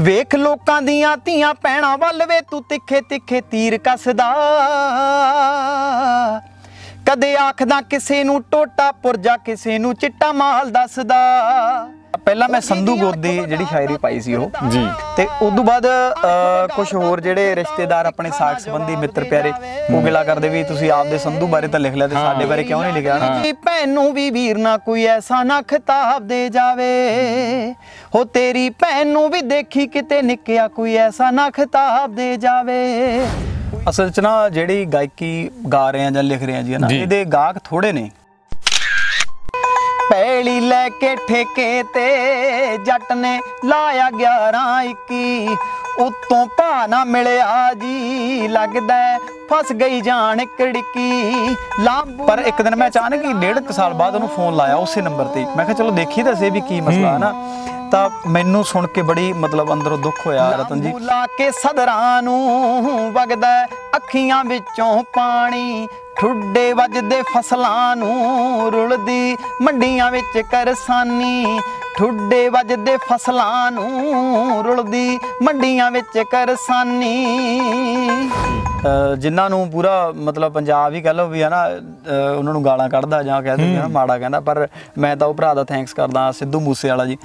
ਵੇਖ ਲੋਕਾਂ ਦੀਆਂ ਧੀਆਂ ਪੈਣਾ ਵੱਲ ਵੇ ਤੂੰ ਤਿੱਖੇ ਤਿੱਖੇ ਤੀਰ ਕੱਸਦਾ ਕਦੇ ਆਖਦਾ ਕਿਸੇ ਨੂੰ ਟੋਟਾ ਪੁਰਜਾ ਕਿਸੇ ਨੂੰ ਚਿੱਟਾ ਮਾਲ ਦੱਸਦਾ ਪਹਿਲਾਂ ਮੈਂ ਸੰਧੂ ਗੋਦੀ ਜਿਹੜੀ ਸ਼ਾਇਰੀ ਪਾਈ ਸੀ ਉਹ ਜੀ ਤੇ ਉਸ ਤੋਂ ਬਾਅਦ ਕੁਝ ਹੋਰ ਜਿਹੜੇ ਰਿਸ਼ਤੇਦਾਰ ਆਪਣੇ ਸਾਕ ਸੰਬੰਧੀ ਮਿੱਤਰ ਪਿਆਰੇ ਉਹ ਗਿਲਾ ਕਰਦੇ ਵੀ ਤੁਸੀਂ ਆਪਦੇ ਸੰਧੂ ਬਾਰੇ ਤਾਂ ਲਿਖ ਲਿਆ ਤੇ ਸਾਡੇ ਬਾਰੇ ਕਿਉਂ ਨਹੀਂ ਲਿਖਿਆ ਕਿ ਭੈਣ ਨੂੰ ਵੀ ਵੀਰ ਨਾ ਕੋਈ ਐਸਾ ਨਾ ਖਿਤਾਬ ਦੇ ਜਾਵੇ ਹੋ ਤੇਰੀ ਭੈਣ ਨੂੰ ਵੀ ਦੇਖੀ ਕਿਤੇ ਨਿੱਕਿਆ ਕੋਈ ਐਸਾ ਨਾ ਖਿਤਾਬ ਦੇ ਜਾਵੇ ਅਸਲ ਚ ਨਾ ਜਿਹੜੀ ਗਾਇਕੀ ਗਾ ਰਹੇ ਆ ਜਾਂ ਲਿਖ ਰਹੇ ਆ ਜੀ ਨਾ ਇਹਦੇ ਗਾਹਕ ਥੋੜੇ ਨੇ ਪੈਲੀ ਲੈ ਕੇ ਠੇਕੇ ਤੇ ਜੱਟ ਨੇ ਲਾਇਆ 11 21 ਉਤੋਂ ਪਾ ਨਾ ਮਿਲਿਆ ਜੀ ਲੱਗਦਾ ਫਸ ਗਈ ਜਾਣ ਕੜਕੀ ਲਾਂਬੂ ਪਰ ਇੱਕ ਦਿਨ ਮੈਂ ਅਚਾਨਕ ਹੀ 1.5 ਸਾਲ ਬਾਅਦ ਉਹਨੂੰ ਫੋਨ ਲਾਇਆ ਉਸੇ ਨੰਬਰ ਤੇ ਮੈਂ ਕਿਹਾ ਚਲੋ ਦੇਖੀ ਦੱਸੇ ਵੀ ਕੀ ਮਸਲਾ ਹੈ ਨਾ ਤਾਂ ਮੈਨੂੰ ਸੁਣ ਕੇ ਬੜੀ ਮਤਲਬ ਅੰਦਰੋਂ ਦੁੱਖ ਹੋਇਆ ਰਤਨ ਜੀ ਲਾ ਕੇ ਸਦਰਾਂ ਨੂੰ ਵਗਦਾ ਅੱਖੀਆਂ ਵਿੱਚੋਂ ਪਾਣੀ ਠੁੱਡੇ ਵੱਜਦੇ ਫਸਲਾਂ ਨੂੰ ਰੁਲਦੀ ਮੰਡੀਆਂ ਵਿੱਚ ਕਰਸਾਨੀ ਠੁੱਡੇ ਵੱਜਦੇ ਫਸਲਾਂ ਨੂੰ ਰੁਲਦੀ ਮੰਡੀਆਂ ਵਿੱਚ ਕਰਸਾਨੀ ਜਿਨ੍ਹਾਂ ਨੂੰ ਪੂਰਾ ਮਤਲਬ ਪੰਜਾਬ ਹੀ ਕਹ ਲੋ ਵੀ ਹੈ ਨਾ ਉਹਨਾਂ ਨੂੰ ਗਾਲਾਂ ਕੱਢਦਾ ਜਾਂ ਕਹਿ ਦਿੰਦੇ ਨਾ ਮਾੜਾ ਕਹਿੰਦਾ ਪਰ ਮੈਂ ਤਾਂ ਉਹ ਭਰਾ ਦਾ ਥੈਂਕਸ ਕਰਦਾ ਸਿੱਧੂ ਮੂਸੇ ਵਾਲਾ ਜੀ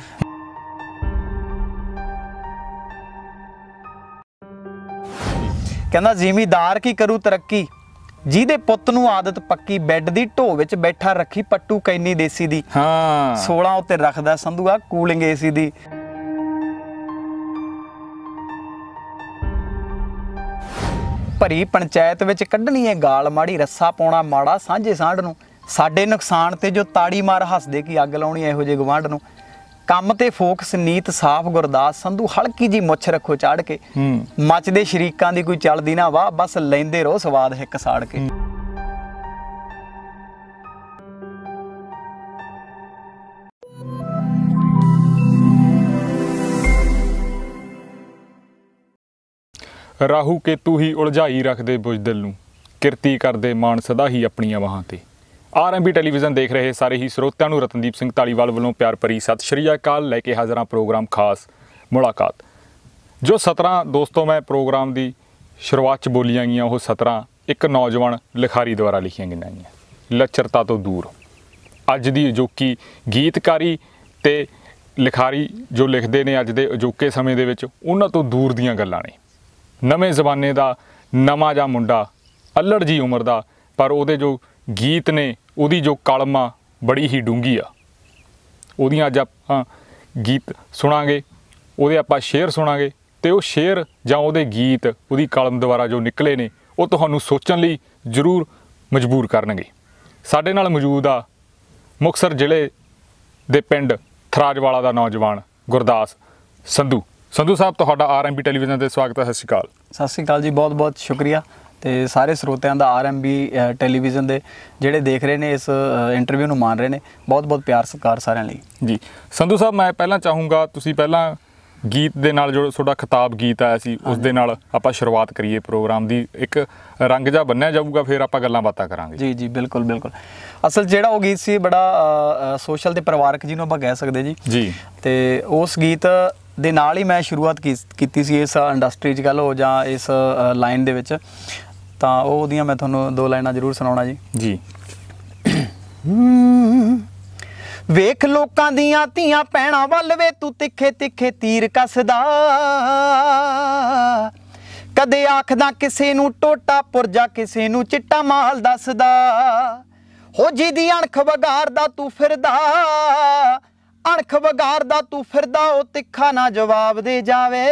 ਕਹਿੰਦਾ ਜ਼ਿਮੀਦਾਰ ਕੀ ਕਰੂ ਤਰੱਕੀ ਜਿਹਦੇ ਪੁੱਤ ਨੂੰ ਆਦਤ ਪੱਕੀ ਬੈੱਡ ਦੀ ਢੋ ਵਿੱਚ ਬੈਠਾ ਰੱਖੀ ਪੱਟੂ ਕੈਨੀ ਦੇਸੀ ਦੀ ਹਾਂ 16 ਉੱਤੇ ਰੱਖਦਾ ਸੰਧੂਆ ਕੂਲਿੰਗ ਏਸੀ ਦੀ ਭਰੀ ਪੰਚਾਇਤ ਵਿੱਚ ਕੱਢਣੀ ਏ ਗਾਲ ਮਾੜੀ ਰੱਸਾ ਪਾਉਣਾ ਮਾੜਾ ਸਾਂਝੇ ਸਾਂਢ ਨੂੰ ਸਾਡੇ ਨੁਕਸਾਨ ਤੇ ਜੋ ਤਾੜੀ ਮਾਰ ਹੱਸਦੇ ਕੀ ਅੱਗ ਲਾਉਣੀ ਇਹੋ ਜੇ ਗਵਾਂਢ ਨੂੰ ਕੰਮ ਤੇ ਫੋਕਸ ਨੀਤ ਸਾਫ ਗੁਰਦਾਸ ਸੰਧੂ ਹਲਕੀ ਜੀ ਮੁੱਛ ਰੱਖੋ ਚਾੜ ਕੇ ਮੱਚਦੇ ਸ਼ਰੀਕਾਂ ਦੀ ਕੋਈ ਚੱਲਦੀ ਨਾ ਵਾਹ ਬਸ ਲੈਂਦੇ ਰੋ ਸਵਾਦ ਇੱਕ ਸਾੜ ਕੇ ਰਾਹੂ ਕੇਤੂ ਹੀ ਉਲਝਾਈ ਰੱਖਦੇ ਬੁਝਦਲ ਨੂੰ ਕਿਰਤੀ ਕਰਦੇ ਮਾਨ ਸਦਾ ਹੀ ਆਪਣੀਆਂ ਵਾਹਾਂ ਤੇ ਆਰਐਮਬੀ ਟੈਲੀਵਿਜ਼ਨ ਦੇਖ ਰਹੇ ਸਾਰੇ ਹੀ ਸਰੋਤਿਆਂ ਨੂੰ ਰਤਨਦੀਪ ਸਿੰਘ ਢਾਲੀਵਾਲ ਵੱਲੋਂ ਪਿਆਰ ਭਰੀ ਸਤਿ ਸ਼੍ਰੀ ਅਕਾਲ ਲੈ ਕੇ ਹਾਜ਼ਰਾਂ ਪ੍ਰੋਗਰਾਮ ਖਾਸ ਮੁਲਾਕਾਤ ਜੋ 17 ਦੋਸਤੋ ਮੈਂ ਪ੍ਰੋਗਰਾਮ ਦੀ ਸ਼ੁਰੂਆਤ ਚ ਬੋਲੀਆਂ ਗਈਆਂ ਉਹ 17 ਇੱਕ ਨੌਜਵਾਨ ਲਿਖਾਰੀ ਦੁਆਰਾ ਲਿਖੀਆਂ ਗਈਆਂ ਨੇ ਲੱਚਰਤਾ ਤੋਂ ਦੂਰ ਅੱਜ ਦੀ ਅਜੋਕੀ ਗੀਤਕਾਰੀ ਤੇ ਲਿਖਾਰੀ ਜੋ ਲਿਖਦੇ ਨੇ ਅੱਜ ਦੇ ਅਜੋਕੇ ਸਮੇਂ ਦੇ ਵਿੱਚ ਉਹਨਾਂ ਤੋਂ ਦੂਰ ਦੀਆਂ ਗੱਲਾਂ ਨੇ ਨਵੇਂ ਜ਼ਮਾਨੇ ਦਾ ਨਵਾਂ ਜਾਂ ਮੁੰਡਾ ਅਲੜ ਜੀ ਉਮਰ ਦਾ ਪਰ ਉਹਦੇ ਜੋ ਗੀਤ ਨੇ ਉਹਦੀ ਜੋ ਕਲਮ ਆ ਬੜੀ ਹੀ ਡੂੰਗੀ ਆ ਉਹਦੀਆਂ ਅੱਜ ਆਪਾਂ ਗੀਤ ਸੁਣਾਂਗੇ ਉਹਦੇ ਆਪਾਂ ਸ਼ੇਰ ਸੁਣਾਂਗੇ ਤੇ ਉਹ ਸ਼ੇਰ ਜਾਂ ਉਹਦੇ ਗੀਤ ਉਹਦੀ ਕਲਮ ਦੁਆਰਾ ਜੋ ਨਿਕਲੇ ਨੇ ਉਹ ਤੁਹਾਨੂੰ ਸੋਚਣ ਲਈ ਜ਼ਰੂਰ ਮਜਬੂਰ ਕਰਨਗੇ ਸਾਡੇ ਨਾਲ ਮੌਜੂਦ ਆ ਮੁਕਸਰ ਜ਼ਿਲ੍ਹੇ ਦੇ ਪਿੰਡ ਥਰਾਜਵਾਲਾ ਦਾ ਨੌਜਵਾਨ ਗੁਰਦਾਸ ਸੰਧੂ ਸੰਧੂ ਸਾਹਿਬ ਤੁਹਾਡਾ ਆਰਐਮਬੀ ਟੈਲੀਵਿਜ਼ਨ ਤੇ ਸਵਾਗਤ ਹੈ ਸਤਿ ਸ਼੍ਰੀ ਅਕਾਲ ਸਤਿ ਸ਼੍ਰੀ ਅਕਾਲ ਜੀ ਬਹੁਤ ਬਹੁਤ ਸ਼ੁਕਰੀਆ ਤੇ ਸਾਰੇ ਸਰੋਤਿਆਂ ਦਾ ਆਰਐਮਬੀ ਟੈਲੀਵਿਜ਼ਨ ਦੇ ਜਿਹੜੇ ਦੇਖ ਰਹੇ ਨੇ ਇਸ ਇੰਟਰਵਿਊ ਨੂੰ ਮਾਣ ਰਹੇ ਨੇ ਬਹੁਤ-ਬਹੁਤ ਪਿਆਰ ਸਤਿਕਾਰ ਸਾਰਿਆਂ ਲਈ ਜੀ ਸੰਧੂ ਸਾਹਿਬ ਮੈਂ ਪਹਿਲਾਂ ਚਾਹੂੰਗਾ ਤੁਸੀਂ ਪਹਿਲਾਂ ਗੀਤ ਦੇ ਨਾਲ ਜੋ ਤੁਹਾਡਾ ਖਿਤਾਬ ਗੀਤ ਆਇਆ ਸੀ ਉਸ ਦੇ ਨਾਲ ਆਪਾਂ ਸ਼ੁਰੂਆਤ ਕਰੀਏ ਪ੍ਰੋਗਰਾਮ ਦੀ ਇੱਕ ਰੰਗ ਜਾ ਬੰਨਿਆ ਜਾਊਗਾ ਫਿਰ ਆਪਾਂ ਗੱਲਾਂ ਬਾਤਾਂ ਕਰਾਂਗੇ ਜੀ ਜੀ ਬਿਲਕੁਲ ਬਿਲਕੁਲ ਅਸਲ ਜਿਹੜਾ ਉਹ ਗੀਤ ਸੀ ਬੜਾ ਸੋਸ਼ਲ ਤੇ ਪਰਿਵਾਰਕ ਜਿਹਨੂੰ ਆਪਾਂ ਕਹਿ ਸਕਦੇ ਜੀ ਜੀ ਤੇ ਉਸ ਗੀਤ ਦੇ ਨਾਲ ਹੀ ਮੈਂ ਸ਼ੁਰੂਆਤ ਕੀਤੀ ਸੀ ਇਸ ਇੰਡਸਟਰੀ 'ਚ ਗੱਲ ਹੋ ਜਾਂ ਇਸ ਲਾਈਨ ਦੇ ਵਿੱਚ ਤਾਂ ਉਹ ਉਹਦੀਆਂ ਮੈਂ ਤੁਹਾਨੂੰ ਦੋ ਲਾਈਨਾਂ ਜ਼ਰੂਰ ਸੁਣਾਉਣਾ ਜੀ ਜੀ ਵੇਖ ਲੋਕਾਂ ਦੀਆਂ ਧੀਆਂ ਪੈਣਾ ਵੱਲ ਵੇ ਤੂੰ ਤਿੱਖੇ ਤਿੱਖੇ ਤੀਰ ਕੱਸਦਾ ਕਦੇ ਆਖਦਾ ਕਿਸੇ ਨੂੰ ਟੋਟਾ ਪੁਰਜਾ ਕਿਸੇ ਨੂੰ ਚਿੱਟਾ ਮਾਲ ਦੱਸਦਾ ਹੋ ਜੀ ਦੀ ਅਣਖ ਵਗਾਰਦਾ ਤੂੰ ਫਿਰਦਾ ਅਣਖ ਵਗਾਰਦਾ ਤੂੰ ਫਿਰਦਾ ਉਹ ਤਿੱਖਾ ਨਾ ਜਵਾਬ ਦੇ ਜਾਵੇ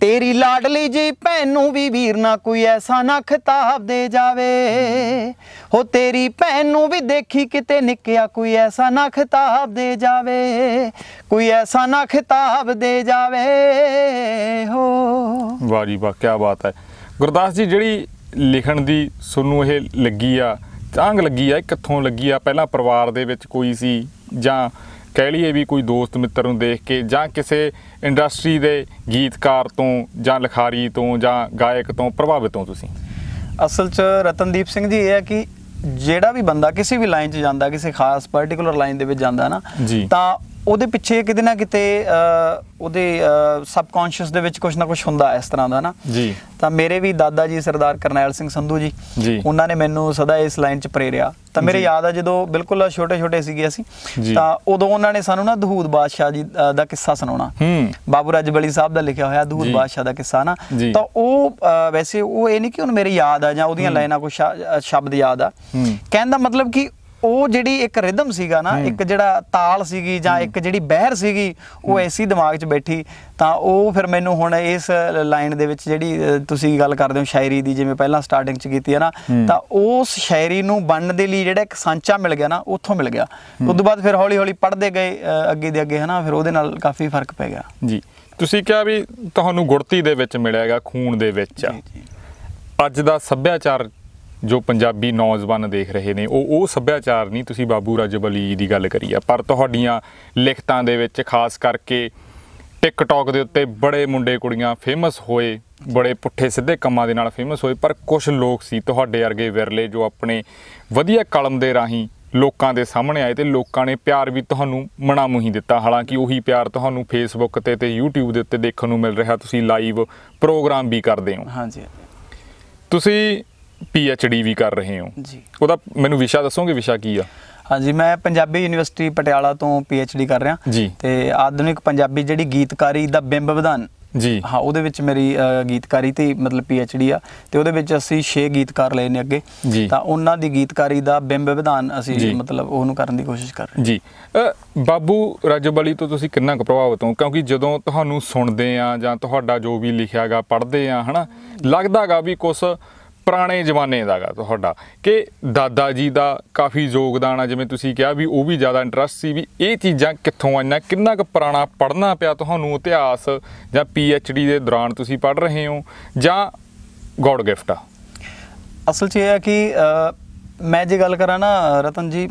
ਤੇਰੀ ਲਾਡਲੀ ਜੀ ਭੈਣ ਨੂੰ ਵੀ ਵੀਰ ਨਾ ਕੋਈ ਐਸਾ ਨਾ ਖਿਤਾਬ ਦੇ ਜਾਵੇ ਹੋ ਤੇਰੀ ਭੈਣ ਨੂੰ ਵੀ ਦੇਖੀ ਕਿਤੇ ਨਿੱਕਿਆ ਕੋਈ ਐਸਾ ਨਾ ਖਿਤਾਬ ਦੇ ਜਾਵੇ ਕੋਈ ਐਸਾ ਨਾ ਖਿਤਾਬ ਦੇ ਜਾਵੇ ਹੋ ਵਾਰੀ ਵਾਹ ਕੀ ਬਾਤ ਹੈ ਗੁਰਦਾਸ ਜੀ ਜਿਹੜੀ ਲਿਖਣ ਦੀ ਸੁਨੂੰ ਇਹ ਲੱਗੀ ਆ ਚਾਂਗ ਲੱਗੀ ਆ ਕਿੱਥੋਂ ਲੱਗੀ ਆ ਪਹਿਲਾਂ ਪਰਿਵਾਰ ਦੇ ਵਿੱਚ ਕੋਈ ਸੀ ਜਾਂ ਕਹਿ ਲਈਏ ਵੀ ਕੋਈ ਦੋਸਤ ਮਿੱਤਰ ਨੂੰ ਦੇਖ ਕੇ ਜਾਂ ਕਿਸੇ ਇੰਡਸਟਰੀ ਦੇ ਗੀਤਕਾਰ ਤੋਂ ਜਾਂ ਲਿਖਾਰੀ ਤੋਂ ਜਾਂ ਗਾਇਕ ਤੋਂ ਪ੍ਰਭਾਵਿਤ ਹੋ ਤੁਸੀਂ ਅਸਲ 'ਚ ਰਤਨਦੀਪ ਸਿੰਘ ਜੀ ਇਹ ਹੈ ਕਿ ਜਿਹੜਾ ਵੀ ਬੰਦਾ ਕਿਸੇ ਵੀ ਲਾਈਨ 'ਚ ਜਾਂਦਾ ਕਿਸੇ ਖਾਸ ਪਾਰਟਿਕੂਲਰ ਲਾਈਨ ਦੇ ਵਿੱਚ ਜਾਂਦਾ ਨਾ ਤਾਂ ਉਹਦੇ ਪਿੱਛੇ ਕਿਤੇ ਨਾ ਕਿਤੇ ਉਹਦੇ ਸਬਕੌਂਸ਼ੀਅਸ ਦੇ ਵਿੱਚ ਕੁਝ ਨਾ ਕੁਝ ਹੁੰਦਾ ਇਸ ਤਰ੍ਹਾਂ ਦਾ ਨਾ ਜੀ ਤਾਂ ਮੇਰੇ ਵੀ ਦਾਦਾ ਜੀ ਸਰਦਾਰ ਕਰਨੈਲ ਸਿੰਘ ਸੰਧੂ ਜੀ ਉਹਨਾਂ ਨੇ ਮੈਨੂੰ ਸਦਾ ਇਸ ਲਾਈਨ 'ਚ ਪ੍ਰੇਰਿਆ ਤਾਂ ਮੇਰੇ ਯਾਦ ਆ ਜਦੋਂ ਬਿਲਕੁਲ ਛੋਟੇ-ਛੋਟੇ ਸੀਗੇ ਅਸੀਂ ਤਾਂ ਉਦੋਂ ਉਹਨਾਂ ਨੇ ਸਾਨੂੰ ਨਾ ਦਹੂਦ ਬਾਦਸ਼ਾਹ ਜੀ ਦਾ ਕਿੱਸਾ ਸੁਣਾਉਣਾ ਬਾਬੂ ਰਜਬਲੀ ਸਾਹਿਬ ਦਾ ਲਿਖਿਆ ਹੋਇਆ ਦਹੂਦ ਬਾਦਸ਼ਾਹ ਦਾ ਕਿੱਸਾ ਨਾ ਤਾਂ ਉਹ ਵੈਸੇ ਉਹ ਇਹ ਨਹੀਂ ਕਿ ਹੁਣ ਮੇਰੇ ਯਾਦ ਆ ਜਾਂ ਉਹਦੀਆਂ ਲਾਈਨਾਂ ਕੋਈ ਸ਼ਬਦ ਯਾਦ ਆ ਕਹਿੰਦਾ ਮਤਲਬ ਕਿ ਉਹ ਜਿਹੜੀ ਇੱਕ ਰਿਦਮ ਸੀਗਾ ਨਾ ਇੱਕ ਜਿਹੜਾ ਤਾਲ ਸੀਗੀ ਜਾਂ ਇੱਕ ਜਿਹੜੀ ਬਹਿਰ ਸੀਗੀ ਉਹ ਐਸੀ ਦਿਮਾਗ 'ਚ ਬੈਠੀ ਤਾਂ ਉਹ ਫਿਰ ਮੈਨੂੰ ਹੁਣ ਇਸ ਲਾਈਨ ਦੇ ਵਿੱਚ ਜਿਹੜੀ ਤੁਸੀਂ ਗੱਲ ਕਰਦੇ ਹੋ ਸ਼ਾਇਰੀ ਦੀ ਜਿਵੇਂ ਪਹਿਲਾਂ ਸਟਾਰਟਿੰਗ 'ਚ ਕੀਤੀ ਹੈ ਨਾ ਤਾਂ ਉਸ ਸ਼ਾਇਰੀ ਨੂੰ ਬਣਨ ਦੇ ਲਈ ਜਿਹੜਾ ਇੱਕ ਸਾਂਚਾ ਮਿਲ ਗਿਆ ਨਾ ਉੱਥੋਂ ਮਿਲ ਗਿਆ ਉਸ ਤੋਂ ਬਾਅਦ ਫਿਰ ਹੌਲੀ ਹੌਲੀ ਪੜਦੇ ਗਏ ਅੱਗੇ ਦੇ ਅੱਗੇ ਹਨਾ ਫਿਰ ਉਹਦੇ ਨਾਲ ਕਾਫੀ ਫਰਕ ਪੈ ਗਿਆ ਜੀ ਤੁਸੀਂ ਕਿਹਾ ਵੀ ਤੁਹਾਨੂੰ ਗੁਰਤੀ ਦੇ ਵਿੱਚ ਮਿਲਿਆਗਾ ਖੂਨ ਦੇ ਵਿੱਚ ਅੱਜ ਦਾ ਸੱਭਿਆਚਾਰ ਜੋ ਪੰਜਾਬੀ ਨੌਜਵਾਨ ਦੇਖ ਰਹੇ ਨੇ ਉਹ ਉਹ ਸੱਭਿਆਚਾਰ ਨਹੀਂ ਤੁਸੀਂ ਬਾਬੂ ਰਾਜਵਲੀ ਦੀ ਗੱਲ ਕਰੀ ਆ ਪਰ ਤੁਹਾਡੀਆਂ ਲਿਖਤਾਂ ਦੇ ਵਿੱਚ ਖਾਸ ਕਰਕੇ ਟਿਕਟੌਕ ਦੇ ਉੱਤੇ ਬੜੇ ਮੁੰਡੇ ਕੁੜੀਆਂ ਫੇਮਸ ਹੋਏ ਬੜੇ ਪੁੱਠੇ ਸਿੱਧੇ ਕੰਮਾਂ ਦੇ ਨਾਲ ਫੇਮਸ ਹੋਏ ਪਰ ਕੁਝ ਲੋਕ ਸੀ ਤੁਹਾਡੇ ਵਰਗੇ ਵਿਰਲੇ ਜੋ ਆਪਣੇ ਵਧੀਆ ਕਲਮ ਦੇ ਰਾਹੀਂ ਲੋਕਾਂ ਦੇ ਸਾਹਮਣੇ ਆਏ ਤੇ ਲੋਕਾਂ ਨੇ ਪਿਆਰ ਵੀ ਤੁਹਾਨੂੰ ਮਣਾ ਮੁਹੀ ਦਿੱਤਾ ਹਾਲਾਂਕਿ ਉਹੀ ਪਿਆਰ ਤੁਹਾਨੂੰ ਫੇਸਬੁੱਕ ਤੇ ਤੇ YouTube ਦੇ ਉੱਤੇ ਦੇਖਣ ਨੂੰ ਮਿਲ ਰਿਹਾ ਤੁਸੀਂ ਲਾਈਵ ਪ੍ਰੋਗਰਾਮ ਵੀ ਕਰਦੇ ਹੋ ਹਾਂਜੀ ਤੁਸੀਂ ਪੀ ਐਚ ਡੀ ਵੀ ਕਰ ਰਹੇ ਹੋ ਜੀ ਉਹਦਾ ਮੈਨੂੰ ਵਿਸ਼ਾ ਦੱਸੋਗੇ ਵਿਸ਼ਾ ਕੀ ਆ ਹਾਂਜੀ ਮੈਂ ਪੰਜਾਬੀ ਯੂਨੀਵਰਸਿਟੀ ਪਟਿਆਲਾ ਤੋਂ ਪੀ ਐਚ ਡੀ ਕਰ ਰਿਹਾ ਤੇ ਆਧੁਨਿਕ ਪੰਜਾਬੀ ਜਿਹੜੀ ਗੀਤਕਾਰੀ ਦਾ ਬਿੰਬ ਵਿਧਾਨ ਜੀ ਹਾਂ ਉਹਦੇ ਵਿੱਚ ਮੇਰੀ ਗੀਤਕਾਰੀ ਤੇ ਮਤਲਬ ਪੀ ਐਚ ਡੀ ਆ ਤੇ ਉਹਦੇ ਵਿੱਚ ਅਸੀਂ 6 ਗੀਤਕਾਰ ਲਏ ਨੇ ਅੱਗੇ ਤਾਂ ਉਹਨਾਂ ਦੀ ਗੀਤਕਾਰੀ ਦਾ ਬਿੰਬ ਵਿਧਾਨ ਅਸੀਂ ਮਤਲਬ ਉਹਨੂੰ ਕਰਨ ਦੀ ਕੋਸ਼ਿਸ਼ ਕਰ ਰਹੇ ਜੀ ਬਾਬੂ ਰਾਜੋਬਲੀ ਤੋਂ ਤੁਸੀਂ ਕਿੰਨਾ ਕੁ ਪ੍ਰਭਾਵਿਤ ਹੋ ਕਿਉਂਕਿ ਜਦੋਂ ਤੁਹਾਨੂੰ ਸੁਣਦੇ ਆ ਜਾਂ ਤੁਹਾਡਾ ਜੋ ਵੀ ਲਿਖਿਆਗਾ ਪੜ੍ਹਦੇ ਆ ਹਨਾ ਲੱਗਦਾਗਾ ਵੀ ਕੁਝ ਪੁਰਾਣੇ ਜ਼ਮਾਨੇ ਦਾਗਾ ਤੁਹਾਡਾ ਕਿ ਦਾਦਾ ਜੀ ਦਾ ਕਾਫੀ ਯੋਗਦਾਨ ਆ ਜਿਵੇਂ ਤੁਸੀਂ ਕਿਹਾ ਵੀ ਉਹ ਵੀ ਜ਼ਿਆਦਾ ਇੰਟਰਸਟ ਸੀ ਵੀ ਇਹ ਚੀਜ਼ਾਂ ਕਿੱਥੋਂ ਆਈਆਂ ਕਿੰਨਾ ਕੁ ਪੁਰਾਣਾ ਪੜਨਾ ਪਿਆ ਤੁਹਾਨੂੰ ਇਤਿਹਾਸ ਜਾਂ ਪੀ ਐਚ ਡੀ ਦੇ ਦੌਰਾਨ ਤੁਸੀਂ ਪੜ ਰਹੇ ਹੋ ਜਾਂ ਗੋਡ ਗਿਫਟ ਆ ਅਸਲ 'ਚ ਇਹ ਹੈ ਕਿ ਮੈਂ ਜੇ ਗੱਲ ਕਰਾਂ ਨਾ ਰਤਨ ਜੀ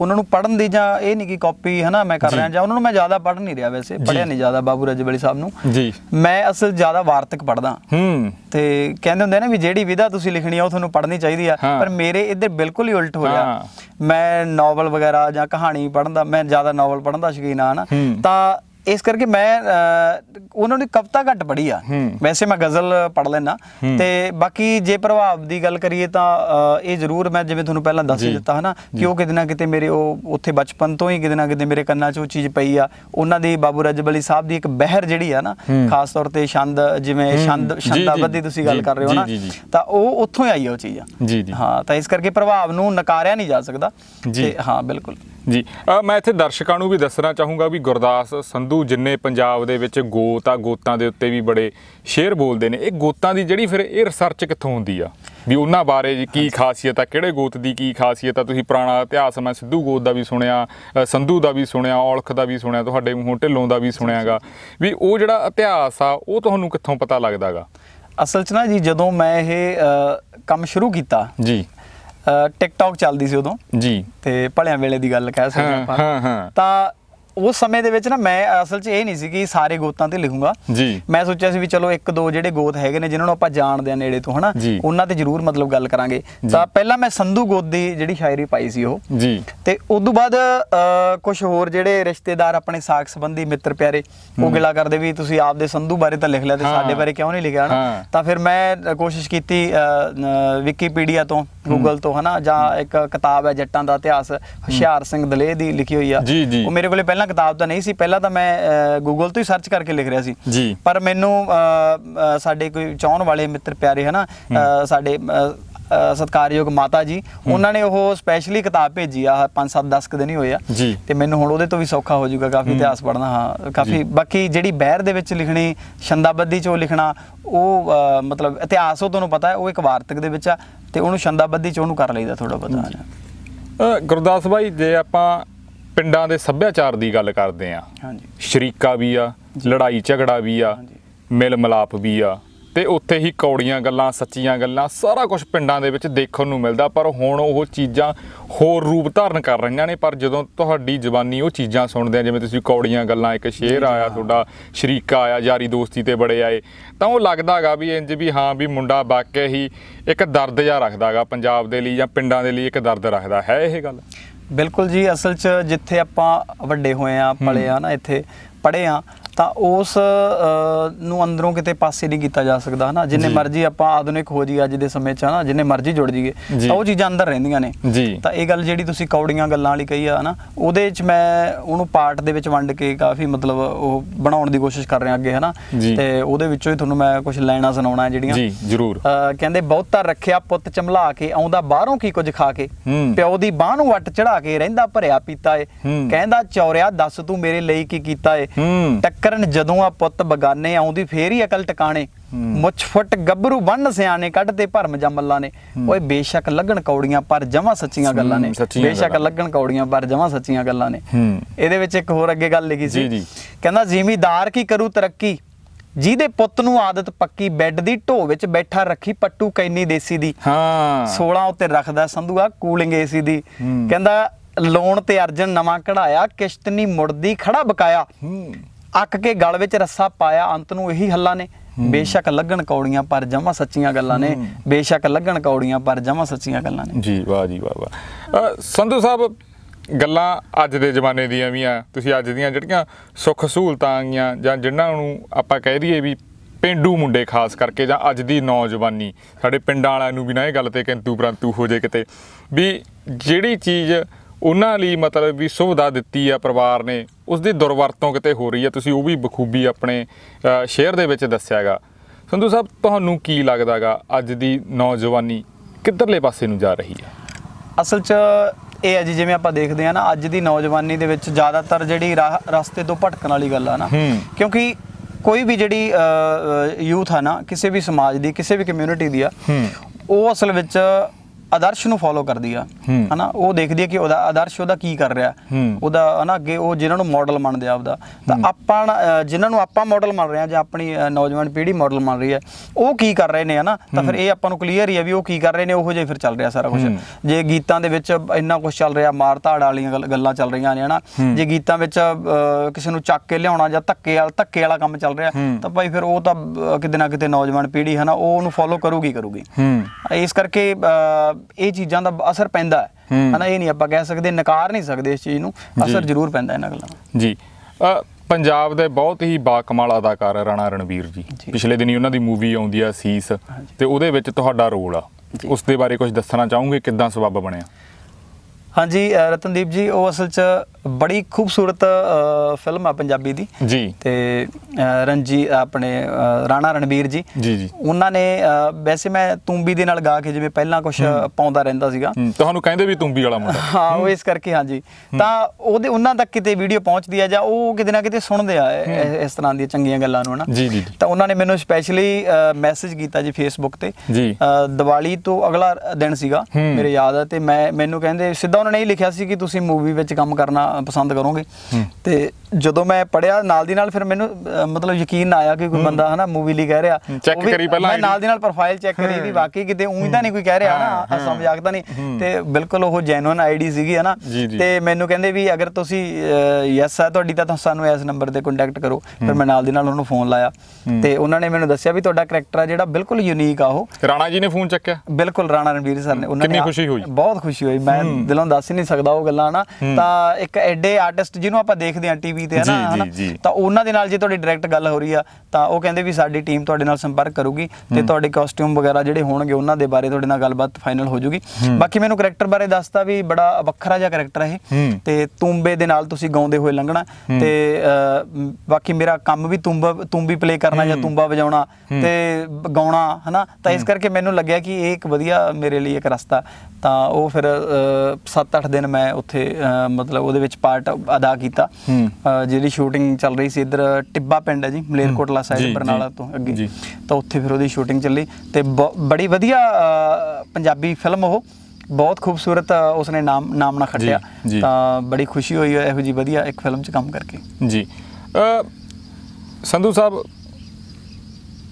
ਉਹਨਾਂ ਨੂੰ ਪੜਨ ਦੀ ਜਾਂ ਇਹ ਨਹੀਂ ਕਿ ਕਾਪੀ ਹਨਾ ਮੈਂ ਕਰ ਰਿਹਾ ਜਾਂ ਉਹਨਾਂ ਨੂੰ ਮੈਂ ਜ਼ਿਆਦਾ ਪੜ ਨਹੀਂ ਰਿਹਾ ਵੈਸੇ ਪੜਿਆ ਨਹੀਂ ਜ਼ਿਆਦਾ ਬਾਬੂ ਰਜਵਲੀ ਸਾਹਿਬ ਨੂੰ ਜੀ ਮੈਂ ਅਸਲ ਜ਼ਿਆਦਾ ਵਾਰਤਕ ਪੜਦਾ ਹੂੰ ਤੇ ਕਹਿੰਦੇ ਹੁੰਦੇ ਨੇ ਵੀ ਜਿਹੜੀ ਵਿਧਾ ਤੁਸੀਂ ਲਿਖਣੀ ਆ ਉਹ ਤੁਹਾਨੂੰ ਪੜਨੀ ਚਾਹੀਦੀ ਆ ਪਰ ਮੇਰੇ ਇੱਧਰ ਬਿਲਕੁਲ ਹੀ ਉਲਟ ਹੋ ਗਿਆ ਮੈਂ ਨੋਵਲ ਵਗੈਰਾ ਜਾਂ ਕਹਾਣੀ ਪੜਨ ਦਾ ਮੈਂ ਜ਼ਿਆਦਾ ਨੋਵਲ ਪੜਨ ਦਾ ਸ਼ੌਕੀਨ ਆ ਨਾ ਤਾਂ ਇਸ ਕਰਕੇ ਮੈਂ ਉਹਨਾਂ ਦੀ ਕਵਿਤਾ ਘੱਟ ਪੜ੍ਹੀ ਆ ਵੈਸੇ ਮੈਂ ਗਜ਼ਲ ਪੜ੍ਹ ਲੈਣਾ ਤੇ ਬਾਕੀ ਜੇ ਪ੍ਰਭਾਵ ਦੀ ਗੱਲ ਕਰੀਏ ਤਾਂ ਇਹ ਜ਼ਰੂਰ ਮੈਂ ਜਿਵੇਂ ਤੁਹਾਨੂੰ ਪਹਿਲਾਂ ਦੱਸ ਦਿੱਤਾ ਹਨਾ ਕਿ ਉਹ ਕਿਦਨਾ ਕਿਤੇ ਮੇਰੇ ਉਹ ਉੱਥੇ ਬਚਪਨ ਤੋਂ ਹੀ ਕਿਦਨਾ ਕਿਤੇ ਮੇਰੇ ਕੰਨਾਂ 'ਚ ਉਹ ਚੀਜ਼ ਪਈ ਆ ਉਹਨਾਂ ਦੀ ਬਾਬੂ ਰਜਬਲੀ ਸਾਹਿਬ ਦੀ ਇੱਕ ਬਹਿਰ ਜਿਹੜੀ ਆ ਨਾ ਖਾਸ ਤੌਰ ਤੇ ਛੰਦ ਜਿਵੇਂ ਛੰਦ ਛੰਦਾਬਦ ਦੀ ਤੁਸੀਂ ਗੱਲ ਕਰ ਰਹੇ ਹੋ ਨਾ ਤਾਂ ਉਹ ਉੱਥੋਂ ਆਈ ਉਹ ਚੀਜ਼ ਆ ਹਾਂ ਤਾਂ ਇਸ ਕਰਕੇ ਪ੍ਰਭਾਵ ਨੂੰ ਨਕਾਰਿਆ ਨਹੀਂ ਜਾ ਸਕਦਾ ਤੇ ਹਾਂ ਬਿਲਕੁਲ ਜੀ ਮੈਂ ਇੱਥੇ ਦਰਸ਼ਕਾਂ ਨੂੰ ਵੀ ਦੱਸਣਾ ਚਾਹੂੰਗਾ ਵੀ ਗੁਰਦਾਸ ਸੰਧੂ ਜਿੰਨੇ ਪੰਜਾਬ ਦੇ ਵਿੱਚ ਗੋਤ ਆ ਗੋਤਾਂ ਦੇ ਉੱਤੇ ਵੀ ਬੜੇ ਸ਼ੇਰ ਬੋਲਦੇ ਨੇ ਇਹ ਗੋਤਾਂ ਦੀ ਜਿਹੜੀ ਫਿਰ ਇਹ ਰਿਸਰਚ ਕਿੱਥੋਂ ਹੁੰਦੀ ਆ ਵੀ ਉਹਨਾਂ ਬਾਰੇ ਕੀ ਖਾਸੀਅਤ ਆ ਕਿਹੜੇ ਗੋਤ ਦੀ ਕੀ ਖਾਸੀਅਤ ਆ ਤੁਸੀਂ ਪੁਰਾਣਾ ਇਤਿਹਾਸ ਮੈਂ ਸਿੱਧੂ ਗੋਤ ਦਾ ਵੀ ਸੁਣਿਆ ਸੰਧੂ ਦਾ ਵੀ ਸੁਣਿਆ ਔਲਖ ਦਾ ਵੀ ਸੁਣਿਆ ਤੁਹਾਡੇ ਮੂੰਹੋਂ ਢਿੱਲੋਂ ਦਾ ਵੀ ਸੁਣਿਆਗਾ ਵੀ ਉਹ ਜਿਹੜਾ ਇਤਿਹਾਸ ਆ ਉਹ ਤੁਹਾਨੂੰ ਕਿੱਥੋਂ ਪਤਾ ਲੱਗਦਾਗਾ ਅਸਲ 'ਚ ਨਾ ਜੀ ਜਦੋਂ ਮੈਂ ਇਹ ਕੰਮ ਸ਼ੁਰੂ ਕੀਤਾ ਜੀ ਟਿਕਟੌਕ ਚੱਲਦੀ ਸੀ ਉਦੋਂ ਜੀ ਤੇ ਭਲਿਆਂ ਵੇਲੇ ਦੀ ਗੱਲ ਕਹਿ ਸਕਦੇ ਆਪਾਂ ਹਾਂ ਹਾਂ ਤਾਂ ਉਸ ਸਮੇਂ ਦੇ ਵਿੱਚ ਨਾ ਮੈਂ ਅਸਲ 'ਚ ਇਹ ਨਹੀਂ ਸੀ ਕਿ ਸਾਰੇ ਗੋਤਾਂ ਤੇ ਲਿਖੂੰਗਾ ਜੀ ਮੈਂ ਸੋਚਿਆ ਸੀ ਵੀ ਚਲੋ ਇੱਕ ਦੋ ਜਿਹੜੇ ਗੋਤ ਹੈਗੇ ਨੇ ਜਿਨ੍ਹਾਂ ਨੂੰ ਆਪਾਂ ਜਾਣਦੇ ਆ ਨੇੜੇ ਤੋਂ ਹਨਾ ਉਹਨਾਂ ਤੇ ਜ਼ਰੂਰ ਮਤਲਬ ਗੱਲ ਕਰਾਂਗੇ ਤਾਂ ਪਹਿਲਾਂ ਮੈਂ ਸੰਧੂ ਗੋਤ ਦੀ ਜਿਹੜੀ ਸ਼ਾਇਰੀ ਪਾਈ ਸੀ ਉਹ ਜੀ ਤੇ ਉਸ ਤੋਂ ਬਾਅਦ ਕੁਝ ਹੋਰ ਜਿਹੜੇ ਰਿਸ਼ਤੇਦਾਰ ਆਪਣੇ ਸਾਖ ਸੰਬੰਧੀ ਮਿੱਤਰ ਪਿਆਰੇ ਉਹ ਗਿਲਾ ਕਰਦੇ ਵੀ ਤੁਸੀਂ ਆਪਦੇ ਸੰਧੂ ਬਾਰੇ ਤਾਂ ਲਿਖ ਲਿਆ ਤੇ ਸਾਡੇ ਬਾਰੇ ਕਿਉਂ ਨਹੀਂ ਲਿਖਿਆ ਹਨਾ ਤਾਂ ਫਿਰ ਮੈਂ ਕੋਸ਼ਿਸ਼ ਕੀਤੀ ਵਿਕੀਪੀਡੀਆ ਤੋਂ ਗੂਗਲ ਤੋਂ ਹਨਾ ਜਾਂ ਇੱਕ ਕਿਤਾਬ ਹੈ ਜੱਟਾਂ ਦਾ ਇਤਿਹਾਸ ਹੁਸ਼ਿਆਰ ਸਿੰਘ ਦਲੇ ਦੀ ਲਿਖੀ ਹੋਈ ਆ ਉਹ ਮੇਰੇ ਕੋਲੇ ਪਹਿਲਾਂ ਪਹਿਲਾਂ ਕਿਤਾਬ ਤਾਂ ਨਹੀਂ ਸੀ ਪਹਿਲਾਂ ਤਾਂ ਮੈਂ ਗੂਗਲ ਤੋਂ ਹੀ ਸਰਚ ਕਰਕੇ ਲਿਖ ਰਿਹਾ ਸੀ ਜੀ ਪਰ ਮੈਨੂੰ ਸਾਡੇ ਕੋਈ ਚਾਹਣ ਵਾਲੇ ਮਿੱਤਰ ਪਿਆਰੇ ਹਨਾ ਸਾਡੇ ਸਤਕਾਰਯੋਗ ਮਾਤਾ ਜੀ ਉਹਨਾਂ ਨੇ ਉਹ ਸਪੈਸ਼ਲੀ ਕਿਤਾਬ ਭੇਜੀ ਆ 5-7 10 ਦਿਨ ਹੀ ਹੋਏ ਆ ਤੇ ਮੈਨੂੰ ਹੁਣ ਉਹਦੇ ਤੋਂ ਵੀ ਸੌਖਾ ਹੋ ਜਾਊਗਾ ਕਾਫੀ ਇਤਿਹਾਸ ਪੜਨਾ ਹਾਂ ਕਾਫੀ ਬਾਕੀ ਜਿਹੜੀ ਬਹਿਰ ਦੇ ਵਿੱਚ ਲਿਖਣੀ ਛੰਦਾਬੱਦੀ ਚੋਂ ਲਿਖਣਾ ਉਹ ਮਤਲਬ ਇਤਿਹਾਸ ਉਹ ਤੁਹਾਨੂੰ ਪਤਾ ਹੈ ਉਹ ਇੱਕ ਵਾਰਤਕ ਦੇ ਵਿੱਚ ਆ ਤੇ ਉਹਨੂੰ ਛੰਦਾਬੱਦੀ ਚ ਉਹਨੂੰ ਕਰ ਲਈਦਾ ਥੋੜਾ ਪਤਾ ਗੁਰਦਾਸ ਭਾਈ ਜੇ ਆਪਾਂ ਪਿੰਡਾਂ ਦੇ ਸੱਭਿਆਚਾਰ ਦੀ ਗੱਲ ਕਰਦੇ ਆ ਹਾਂਜੀ ਸ਼ਰੀਕਾ ਵੀ ਆ ਲੜਾਈ ਝਗੜਾ ਵੀ ਆ ਮਿਲ ਮਲਾਪ ਵੀ ਆ ਤੇ ਉੱਥੇ ਹੀ ਕੌੜੀਆਂ ਗੱਲਾਂ ਸੱਚੀਆਂ ਗੱਲਾਂ ਸਾਰਾ ਕੁਝ ਪਿੰਡਾਂ ਦੇ ਵਿੱਚ ਦੇਖਣ ਨੂੰ ਮਿਲਦਾ ਪਰ ਹੁਣ ਉਹ ਚੀਜ਼ਾਂ ਹੋਰ ਰੂਪ ਧਾਰਨ ਕਰ ਰਹੀਆਂ ਨੇ ਪਰ ਜਦੋਂ ਤੁਹਾਡੀ ਜ਼ਬਾਨੀ ਉਹ ਚੀਜ਼ਾਂ ਸੁਣਦੇ ਆ ਜਿਵੇਂ ਤੁਸੀਂ ਕੌੜੀਆਂ ਗੱਲਾਂ ਇੱਕ ਸ਼ੇਰ ਆਇਆ ਤੁਹਾਡਾ ਸ਼ਰੀਕਾ ਆਇਆ ਯਾਰੀ ਦੋਸਤੀ ਤੇ ਬੜੇ ਆਏ ਤਾਂ ਉਹ ਲੱਗਦਾਗਾ ਵੀ ਇੰਜ ਵੀ ਹਾਂ ਵੀ ਮੁੰਡਾ ਵਾਕਿਆ ਹੀ ਇੱਕ ਦਰਦ ਜਾਂ ਰੱਖਦਾਗਾ ਪੰਜਾਬ ਦੇ ਲਈ ਜਾਂ ਪਿੰਡਾਂ ਦੇ ਲਈ ਇੱਕ ਦਰਦ ਰੱਖਦਾ ਹੈ ਇਹ ਗੱਲ ਬਿਲਕੁਲ ਜੀ ਅਸਲ 'ਚ ਜਿੱਥੇ ਆਪਾਂ ਵੱਡੇ ਹੋਏ ਆ ਪਲੇ ਆ ਨਾ ਇੱਥੇ ਪੜੇ ਆ ਤਾਂ ਉਸ ਨੂੰ ਅੰਦਰੋਂ ਕਿਤੇ ਪਾਸੇ ਨਹੀਂ ਕੀਤਾ ਜਾ ਸਕਦਾ ਹਨਾ ਜਿੰਨੇ ਮਰਜ਼ੀ ਆਪਾਂ ਆਧੁਨਿਕ ਹੋ ਜੀ ਅੱਜ ਦੇ ਸਮੇਂ 'ਚ ਹਨਾ ਜਿੰਨੇ ਮਰਜ਼ੀ ਜੁੜ ਜੀਏ ਤਾਂ ਉਹ ਚੀਜ਼ਾਂ ਅੰਦਰ ਰਹਿੰਦੀਆਂ ਨੇ ਤਾਂ ਇਹ ਗੱਲ ਜਿਹੜੀ ਤੁਸੀਂ ਕੌੜੀਆਂ ਗੱਲਾਂ ਵਾਲੀ ਕਹੀ ਆ ਹਨਾ ਉਹਦੇ 'ਚ ਮੈਂ ਉਹਨੂੰ ਪਾਰਟ ਦੇ ਵਿੱਚ ਵੰਡ ਕੇ ਕਾਫੀ ਮਤਲਬ ਉਹ ਬਣਾਉਣ ਦੀ ਕੋਸ਼ਿਸ਼ ਕਰ ਰਿਹਾ ਅੱਗੇ ਹਨਾ ਤੇ ਉਹਦੇ ਵਿੱਚੋਂ ਹੀ ਤੁਹਾਨੂੰ ਮੈਂ ਕੁਝ ਲੈਣਾ ਸੁਣਾਉਣਾ ਜਿਹੜੀਆਂ ਜੀ ਜ਼ਰੂਰ ਕਹਿੰਦੇ ਬਹੁਤਾ ਰੱਖਿਆ ਪੁੱਤ ਚਮਲਾ ਕੇ ਆਉਂਦਾ ਬਾਹਰੋਂ ਕੀ ਕੁਝ ਖਾ ਕੇ ਪਿਓ ਦੀ ਬਾਹ ਨੂੰ ਵੱਟ ਚੜਾ ਕੇ ਰਹਿੰਦਾ ਭਰਿਆ ਪੀਤਾ ਏ ਕਹਿੰਦਾ ਚੌਰਿਆ ਦੱਸ ਤੂੰ ਮੇਰੇ ਲਈ ਕੀ ਕੀਤਾ ਏ ਹੂੰ ਟੱਕਰਨ ਜਦੋਂ ਆ ਪੁੱਤ ਬਗਾਨੇ ਆਉਂਦੀ ਫੇਰ ਹੀ ਅਕਲ ਟਿਕਾਣੇ ਮੁੱਛ ਫੁੱਟ ਗੱਭਰੂ ਬੰਨ ਸਿਆਣੇ ਕੱਢਦੇ ਭਰਮ ਮੱਲਾ ਨੇ ਓਏ ਬੇਸ਼ੱਕ ਲੱਗਣ ਕੌੜੀਆਂ ਪਰ ਜਮਾਂ ਸੱਚੀਆਂ ਗੱਲਾਂ ਨੇ ਬੇਸ਼ੱਕ ਲੱਗਣ ਕੌੜੀਆਂ ਪਰ ਜਮਾਂ ਸੱਚੀਆਂ ਗੱਲਾਂ ਨੇ ਇਹਦੇ ਵਿੱਚ ਇੱਕ ਹੋਰ ਅੱਗੇ ਗੱਲ ਲਿਖੀ ਸੀ ਕਹਿੰਦਾ ਜ਼ਿਮੀਦਾਰ ਕੀ ਕਰੂ ਤਰੱਕੀ ਜਿਹਦੇ ਪੁੱਤ ਨੂੰ ਆਦਤ ਪੱਕੀ ਬੈੱਡ ਦੀ ਢੋ ਵਿੱਚ ਬੈਠਾ ਰੱਖੀ ਪੱਟੂ ਕੈਨੀ ਦੇਸੀ ਦੀ ਹਾਂ 16 ਉੱਤੇ ਰੱਖਦਾ ਸੰਧੂਆ ਕੂਲਿੰਗ ਏਸੀ ਦੀ ਕਹਿੰਦਾ ਲੋਨ ਤੇ ਅਰਜਨ ਨਵਾਂ ਕਢਾਇਆ ਕਿਸ਼ਤ ਨਹੀਂ ਮੁੜਦੀ ਖੜਾ ਬਕਾਇਆ ਅੱਕ ਕੇ ਗਲ ਵਿੱਚ ਰੱਸਾ ਪਾਇਆ ਅੰਤ ਨੂੰ ਇਹੀ ਹੱਲਾ ਨੇ ਬੇਸ਼ੱਕ ਲੱਗਣ ਕੌੜੀਆਂ ਪਰ ਜਮਾ ਸੱਚੀਆਂ ਗੱਲਾਂ ਨੇ ਬੇਸ਼ੱਕ ਲੱਗਣ ਕੌੜੀਆਂ ਪਰ ਜਮਾ ਸੱਚੀਆਂ ਗੱਲਾਂ ਨੇ ਜੀ ਵਾਹ ਜੀ ਵਾਹ ਵਾਹ ਸੰਧੂ ਸਾਹਿਬ ਗੱਲਾਂ ਅੱਜ ਦੇ ਜ਼ਮਾਨੇ ਦੀਆਂ ਵੀ ਆ ਤੁਸੀਂ ਅੱਜ ਦੀਆਂ ਜਿਹੜੀਆਂ ਸੁੱਖ ਸਹੂਲਤਾਂ ਆਈਆਂ ਜਾਂ ਜਿਨ੍ਹਾਂ ਨੂੰ ਆਪਾਂ ਕਹਿ ਰਹੀਏ ਵੀ ਪਿੰਡੂ ਮੁੰਡੇ ਖਾਸ ਕਰਕੇ ਜਾਂ ਅੱਜ ਦੀ ਨੌਜਵਾਨੀ ਸਾਡੇ ਪਿੰਡਾਂ ਵਾਲਿਆਂ ਨੂੰ ਵੀ ਨਾ ਇਹ ਗੱਲ ਤੇ ਕਿੰਤੂ ਪ੍ਰੰਤੂ ਹੋ ਜੇ ਕਿਤੇ ਵੀ ਜਿਹੜੀ ਚੀਜ਼ ਉਹਨਾਂ ਲਈ ਮਤਲਬ ਵੀ ਸੁਵਿਧਾ ਦਿੱਤੀ ਆ ਪਰਿਵਾਰ ਨੇ ਉਸ ਦੀ ਦੁਰਵਰਤੋਂ ਕਿਤੇ ਹੋ ਰਹੀ ਆ ਤੁਸੀਂ ਉਹ ਵੀ ਬਖੂਬੀ ਆਪਣੇ ਸ਼ੇਅਰ ਦੇ ਵਿੱਚ ਦੱਸਿਆਗਾ ਸੰਧੂ ਸਾਹਿਬ ਤੁਹਾਨੂੰ ਕੀ ਲੱਗਦਾਗਾ ਅੱਜ ਦੀ ਨੌਜਵਾਨੀ ਕਿੱਧਰਲੇ ਪਾਸੇ ਨੂੰ ਜਾ ਰਹੀ ਆ ਅਸਲ 'ਚ ਇਹ ਹੈ ਜੀ ਜਿਵੇਂ ਆਪਾਂ ਦੇਖਦੇ ਆ ਨਾ ਅੱਜ ਦੀ ਨੌਜਵਾਨੀ ਦੇ ਵਿੱਚ ਜ਼ਿਆਦਾਤਰ ਜਿਹੜੀ ਰਸਤੇ ਤੋਂ ਭਟਕਣ ਵਾਲੀ ਗੱਲ ਆ ਨਾ ਕਿਉਂਕਿ ਕੋਈ ਵੀ ਜਿਹੜੀ ਯੂਥ ਆ ਨਾ ਕਿਸੇ ਵੀ ਸਮਾਜ ਦੀ ਕਿਸੇ ਵੀ ਕਮਿਊਨਿਟੀ ਦੀ ਆ ਉਹ ਅਸਲ ਵਿੱਚ ਆਦਰਸ਼ ਨੂੰ ਫੋਲੋ ਕਰਦੀ ਆ ਹਨਾ ਉਹ ਦੇਖਦੀ ਆ ਕਿ ਉਹਦਾ ਆਦਰਸ਼ ਉਹਦਾ ਕੀ ਕਰ ਰਿਹਾ ਉਹਦਾ ਹਨਾ ਅੱਗੇ ਉਹ ਜਿਨ੍ਹਾਂ ਨੂੰ ਮਾਡਲ ਮੰਨਦੇ ਆ ਆਪਦਾ ਤਾਂ ਆਪਾਂ ਜਿਨ੍ਹਾਂ ਨੂੰ ਆਪਾਂ ਮਾਡਲ ਮੰਨ ਰਹੇ ਆ ਜਾਂ ਆਪਣੀ ਨੌਜਵਾਨ ਪੀੜ੍ਹੀ ਮਾਡਲ ਮੰਨ ਰਹੀ ਹੈ ਉਹ ਕੀ ਕਰ ਰਹੇ ਨੇ ਹਨਾ ਤਾਂ ਫਿਰ ਇਹ ਆਪਾਂ ਨੂੰ ਕਲੀਅਰ ਹੀ ਆ ਵੀ ਉਹ ਕੀ ਕਰ ਰਹੇ ਨੇ ਉਹੋ ਜਿਹਾ ਫਿਰ ਚੱਲ ਰਿਹਾ ਸਾਰਾ ਕੁਝ ਜੇ ਗੀਤਾਂ ਦੇ ਵਿੱਚ ਇੰਨਾ ਕੁਝ ਚੱਲ ਰਿਹਾ ਮਾਰ ਧਾੜ ਵਾਲੀਆਂ ਗੱਲਾਂ ਚੱਲ ਰਹੀਆਂ ਨੇ ਹਨਾ ਜੇ ਗੀਤਾਂ ਵਿੱਚ ਕਿਸੇ ਨੂੰ ਚੱਕ ਕੇ ਲਿਆਉਣਾ ਜਾਂ ਧੱਕੇ ਵਾਲ ਧੱਕੇ ਵਾਲਾ ਕੰਮ ਚੱਲ ਰਿਹਾ ਤਾਂ ਭਾਈ ਫਿਰ ਉਹ ਤਾਂ ਕਿਤੇ ਨਾ ਕਿਤੇ ਨੌਜਵਾਨ ਪੀੜ੍ਹੀ ਹਨਾ ਉਹ ਉਹਨੂੰ ਫੋਲੋ ਕਰੂਗੀ ਕਰੂਗੀ ਇਸ ਕਰਕੇ ਇਹ ਚੀਜ਼ਾਂ ਦਾ ਅਸਰ ਪੈਂਦਾ ਹੈ ਹਨਾ ਇਹ ਨਹੀਂ ਆਪਾਂ ਕਹਿ ਸਕਦੇ ਨਕਾਰ ਨਹੀਂ ਸਕਦੇ ਇਸ ਚੀਜ਼ ਨੂੰ ਅਸਰ ਜ਼ਰੂਰ ਪੈਂਦਾ ਇਹਨਾਂ ਗੱਲਾਂ ਦਾ ਜੀ ਪੰਜਾਬ ਦੇ ਬਹੁਤ ਹੀ ਬਾਕਮਾਲ ਅਦਾਕਾਰ ਰਾਣਾ ਰਣਵੀਰ ਜੀ ਪਿਛਲੇ ਦਿਨੀ ਉਹਨਾਂ ਦੀ ਮੂਵੀ ਆਉਂਦੀ ਆ ਸੀਸ ਤੇ ਉਹਦੇ ਵਿੱਚ ਤੁਹਾਡਾ ਰੋਲ ਆ ਉਸ ਦੇ ਬਾਰੇ ਕੁਝ ਦੱਸਣਾ ਚਾਹੋਗੇ ਕਿੱਦਾਂ ਸਬੱਬ ਬਣਿਆ ਹਾਂਜੀ ਰਤਨਦੀਪ ਜੀ ਉਹ ਅਸਲ 'ਚ ਬੜੀ ਖੂਬਸੂਰਤ ਫਿਲਮ ਆ ਪੰਜਾਬੀ ਦੀ ਜੀ ਤੇ ਰਣਜੀ ਆਪਣੇ ਰਾਣਾ ਰਣਵੀਰ ਜੀ ਜੀ ਜੀ ਉਹਨਾਂ ਨੇ ਵੈਸੇ ਮੈਂ ਤੁੰਬੀ ਦੇ ਨਾਲ ਗਾ ਕੇ ਜਿਵੇਂ ਪਹਿਲਾਂ ਕੁਝ ਪਾਉਂਦਾ ਰਹਿੰਦਾ ਸੀਗਾ ਤੁਹਾਨੂੰ ਕਹਿੰਦੇ ਵੀ ਤੁੰਬੀ ਵਾਲਾ ਮੁੰਡਾ ਹਾਂ ਉਹ ਇਸ ਕਰਕੇ ਹਾਂਜੀ ਤਾਂ ਉਹਦੇ ਉਹਨਾਂ ਤੱਕ ਕਿਤੇ ਵੀਡੀਓ ਪਹੁੰਚਦੀ ਆ ਜਾਂ ਉਹ ਕਿਤੇ ਨਾ ਕਿਤੇ ਸੁਣਦੇ ਆ ਇਸ ਤਰ੍ਹਾਂ ਦੀਆਂ ਚੰਗੀਆਂ ਗੱਲਾਂ ਨੂੰ ਹਨਾ ਜੀ ਜੀ ਤਾਂ ਉਹਨਾਂ ਨੇ ਮੈਨੂੰ ਸਪੈਸ਼ਲੀ ਮੈਸੇਜ ਕੀਤਾ ਜੀ ਫੇਸਬੁੱਕ ਤੇ ਜੀ ਦੀਵਾਲੀ ਤੋਂ ਅਗਲਾ ਦਿਨ ਸੀਗਾ ਮੇਰੇ ਯਾਦ ਆ ਤੇ ਮੈਂ ਮੈਨੂੰ ਕਹਿੰਦੇ ਸਿੱਧਾ ਉਹਨਾਂ ਨੇ ਇਹ ਲਿਖਿਆ ਸੀ ਕਿ ਤੁਸੀਂ ਮੂਵੀ ਵਿੱਚ ਕੰਮ ਕਰਨਾ ਪਸੰਦ ਕਰੋਗੇ ਤੇ ਜਦੋਂ ਮੈਂ ਪੜਿਆ ਨਾਲ ਦੀ ਨਾਲ ਫਿਰ ਮੈਨੂੰ ਮਤਲਬ ਯਕੀਨ ਨਾ ਆਇਆ ਕਿ ਕੋਈ ਬੰਦਾ ਹਨਾ ਮੂਵੀ ਲਈ ਕਹਿ ਰਿਹਾ ਚੈੱਕ ਕਰੀ ਪਹਿਲਾਂ ਮੈਂ ਨਾਲ ਦੀ ਨਾਲ ਪ੍ਰੋਫਾਈਲ ਚੈੱਕ ਕਰੀ ਵੀ ਵਾਕਈ ਕਿਤੇ ਉਹੀ ਤਾਂ ਨਹੀਂ ਕੋਈ ਕਹਿ ਰਿਹਾ ਨਾ ਅਸਾਂ ਮਜ਼ਾਕ ਨਹੀਂ ਤੇ ਬਿਲਕੁਲ ਉਹ ਜੈਨੂਇਨ ਆਈਡੀ ਸੀਗੀ ਹਨਾ ਤੇ ਮੈਨੂੰ ਕਹਿੰਦੇ ਵੀ ਅਗਰ ਤੁਸੀਂ ਯੈਸ ਆ ਤੁਹਾਡੀ ਤਾਂ ਸਾਨੂੰ ਇਸ ਨੰਬਰ ਤੇ ਕੰਟੈਕਟ ਕਰੋ ਫਿਰ ਮੈਂ ਨਾਲ ਦੀ ਨਾਲ ਉਹਨੂੰ ਫੋਨ ਲਾਇਆ ਤੇ ਉਹਨਾਂ ਨੇ ਮੈਨੂੰ ਦੱਸਿਆ ਵੀ ਤੁਹਾਡਾ ਕੈਰੈਕਟਰ ਆ ਜਿਹੜਾ ਬਿਲਕੁਲ ਯੂਨੀਕ ਆ ਉਹ ਰਾਣਾ ਜੀ ਨੇ ਫੋਨ ਚੱਕਿਆ ਬਿਲਕੁਲ ਰਾਣਾ ਰਣਵੀਰ ਸਰ ਨੇ ਉਹਨਾਂ ਨੇ ਕਿੰਨੀ ਖੁਸ਼ੀ ਹੋਈ ਬਹੁਤ ਖੁਸ਼ੀ ਹੋਈ ਮੈਂ ਦਿਲੋਂ ਦੱਸ ਨਹੀਂ ਸਕਦਾ ਉਹ ਗੱਲਾਂ ਨਾ ਤਾਂ ਇੱਕ ਐਡੇ ਆਰਟਿਸਟ ਜਿਹਨੂੰ ਆਪਾਂ ਦੇਖਦੇ ਆ ਟੀਵੀ ਤੇ ਹਨਾ ਤਾਂ ਉਹਨਾਂ ਦੇ ਨਾਲ ਜੇ ਤੁਹਾਡੀ ਡਾਇਰੈਕਟ ਗੱਲ ਹੋ ਰਹੀ ਆ ਤਾਂ ਉਹ ਕਹਿੰਦੇ ਵੀ ਸਾਡੀ ਟੀਮ ਤੁਹਾਡੇ ਨਾਲ ਸੰਪਰਕ ਕਰੂਗੀ ਤੇ ਤੁਹਾਡੇ ਕਾਸਟਿਊਮ ਵਗੈਰਾ ਜਿਹੜੇ ਹੋਣਗੇ ਉਹਨਾਂ ਦੇ ਬਾਰੇ ਤੁਹਾਡੇ ਨਾਲ ਗੱਲਬਾਤ ਫਾਈਨਲ ਹੋ ਜੂਗੀ ਬਾਕੀ ਮੈਨੂੰ ਕੈਰੈਕਟਰ ਬਾਰੇ ਦੱਸਤਾ ਵੀ ਬੜਾ ਵੱਖਰਾ ਜਿਹਾ ਕੈਰੈਕਟਰ ਹੈ ਤੇ ਤੁੰਬੇ ਦੇ ਨਾਲ ਤੁਸੀਂ ਗਾਉਂਦੇ ਹੋਏ ਲੰਘਣਾ ਤੇ ਬਾਕੀ ਮੇਰਾ ਕੰਮ ਵੀ ਤੂੰਬਾ ਤੁੰਬੀ ਪਲੇ ਕਰਨਾ ਜਾਂ ਤੁੰਬਾ ਵਜਾਉਣਾ ਤੇ ਗਾਉਣਾ ਹਨਾ ਤਾਂ ਇਸ ਕਰਕੇ ਮੈਨੂੰ ਲੱਗਿਆ ਕਿ ਇਹ ਇੱਕ ਵਧੀਆ ਮੇਰੇ ਲਈ ਇੱਕ ਰਸਤਾ ਤਾਂ ਉਹ ਫਿਰ 7-8 ਦਿਨ ਮੈਂ ਉੱਥੇ ਮਤਲਬ ਉਹਦੇ ਵਿੱਚ ਪਾਰਟ ਅਦਾ ਕੀਤਾ ਜਿਹੜੀ ਸ਼ੂਟਿੰਗ ਚੱਲ ਰਹੀ ਸੀ ਇੱਧਰ ਟਿੱਬਾ ਪਿੰਡ ਹੈ ਜੀ ਮਲੇਰਕੋਟਲਾ ਸਾਈਡ ਬਰਨਾਲਾ ਤੋਂ ਅੱਗੇ ਤਾਂ ਉੱਥੇ ਫਿਰ ਉਹਦੀ ਸ਼ੂਟਿੰਗ ਚੱਲੀ ਤੇ ਬੜੀ ਵਧੀਆ ਪੰਜਾਬੀ ਫਿਲਮ ਉਹ ਬਹੁਤ ਖੂਬਸੂਰਤ ਉਸਨੇ ਨਾਮ ਨਾਮ ਨਾ ਖੱਟਿਆ ਤਾਂ ਬੜੀ ਖੁਸ਼ੀ ਹੋਈ ਇਹੋ ਜੀ ਵਧੀਆ ਇੱਕ ਫਿਲਮ 'ਚ ਕੰਮ ਕਰਕੇ ਜੀ ਸੰਧੂ ਸਾਹਿਬ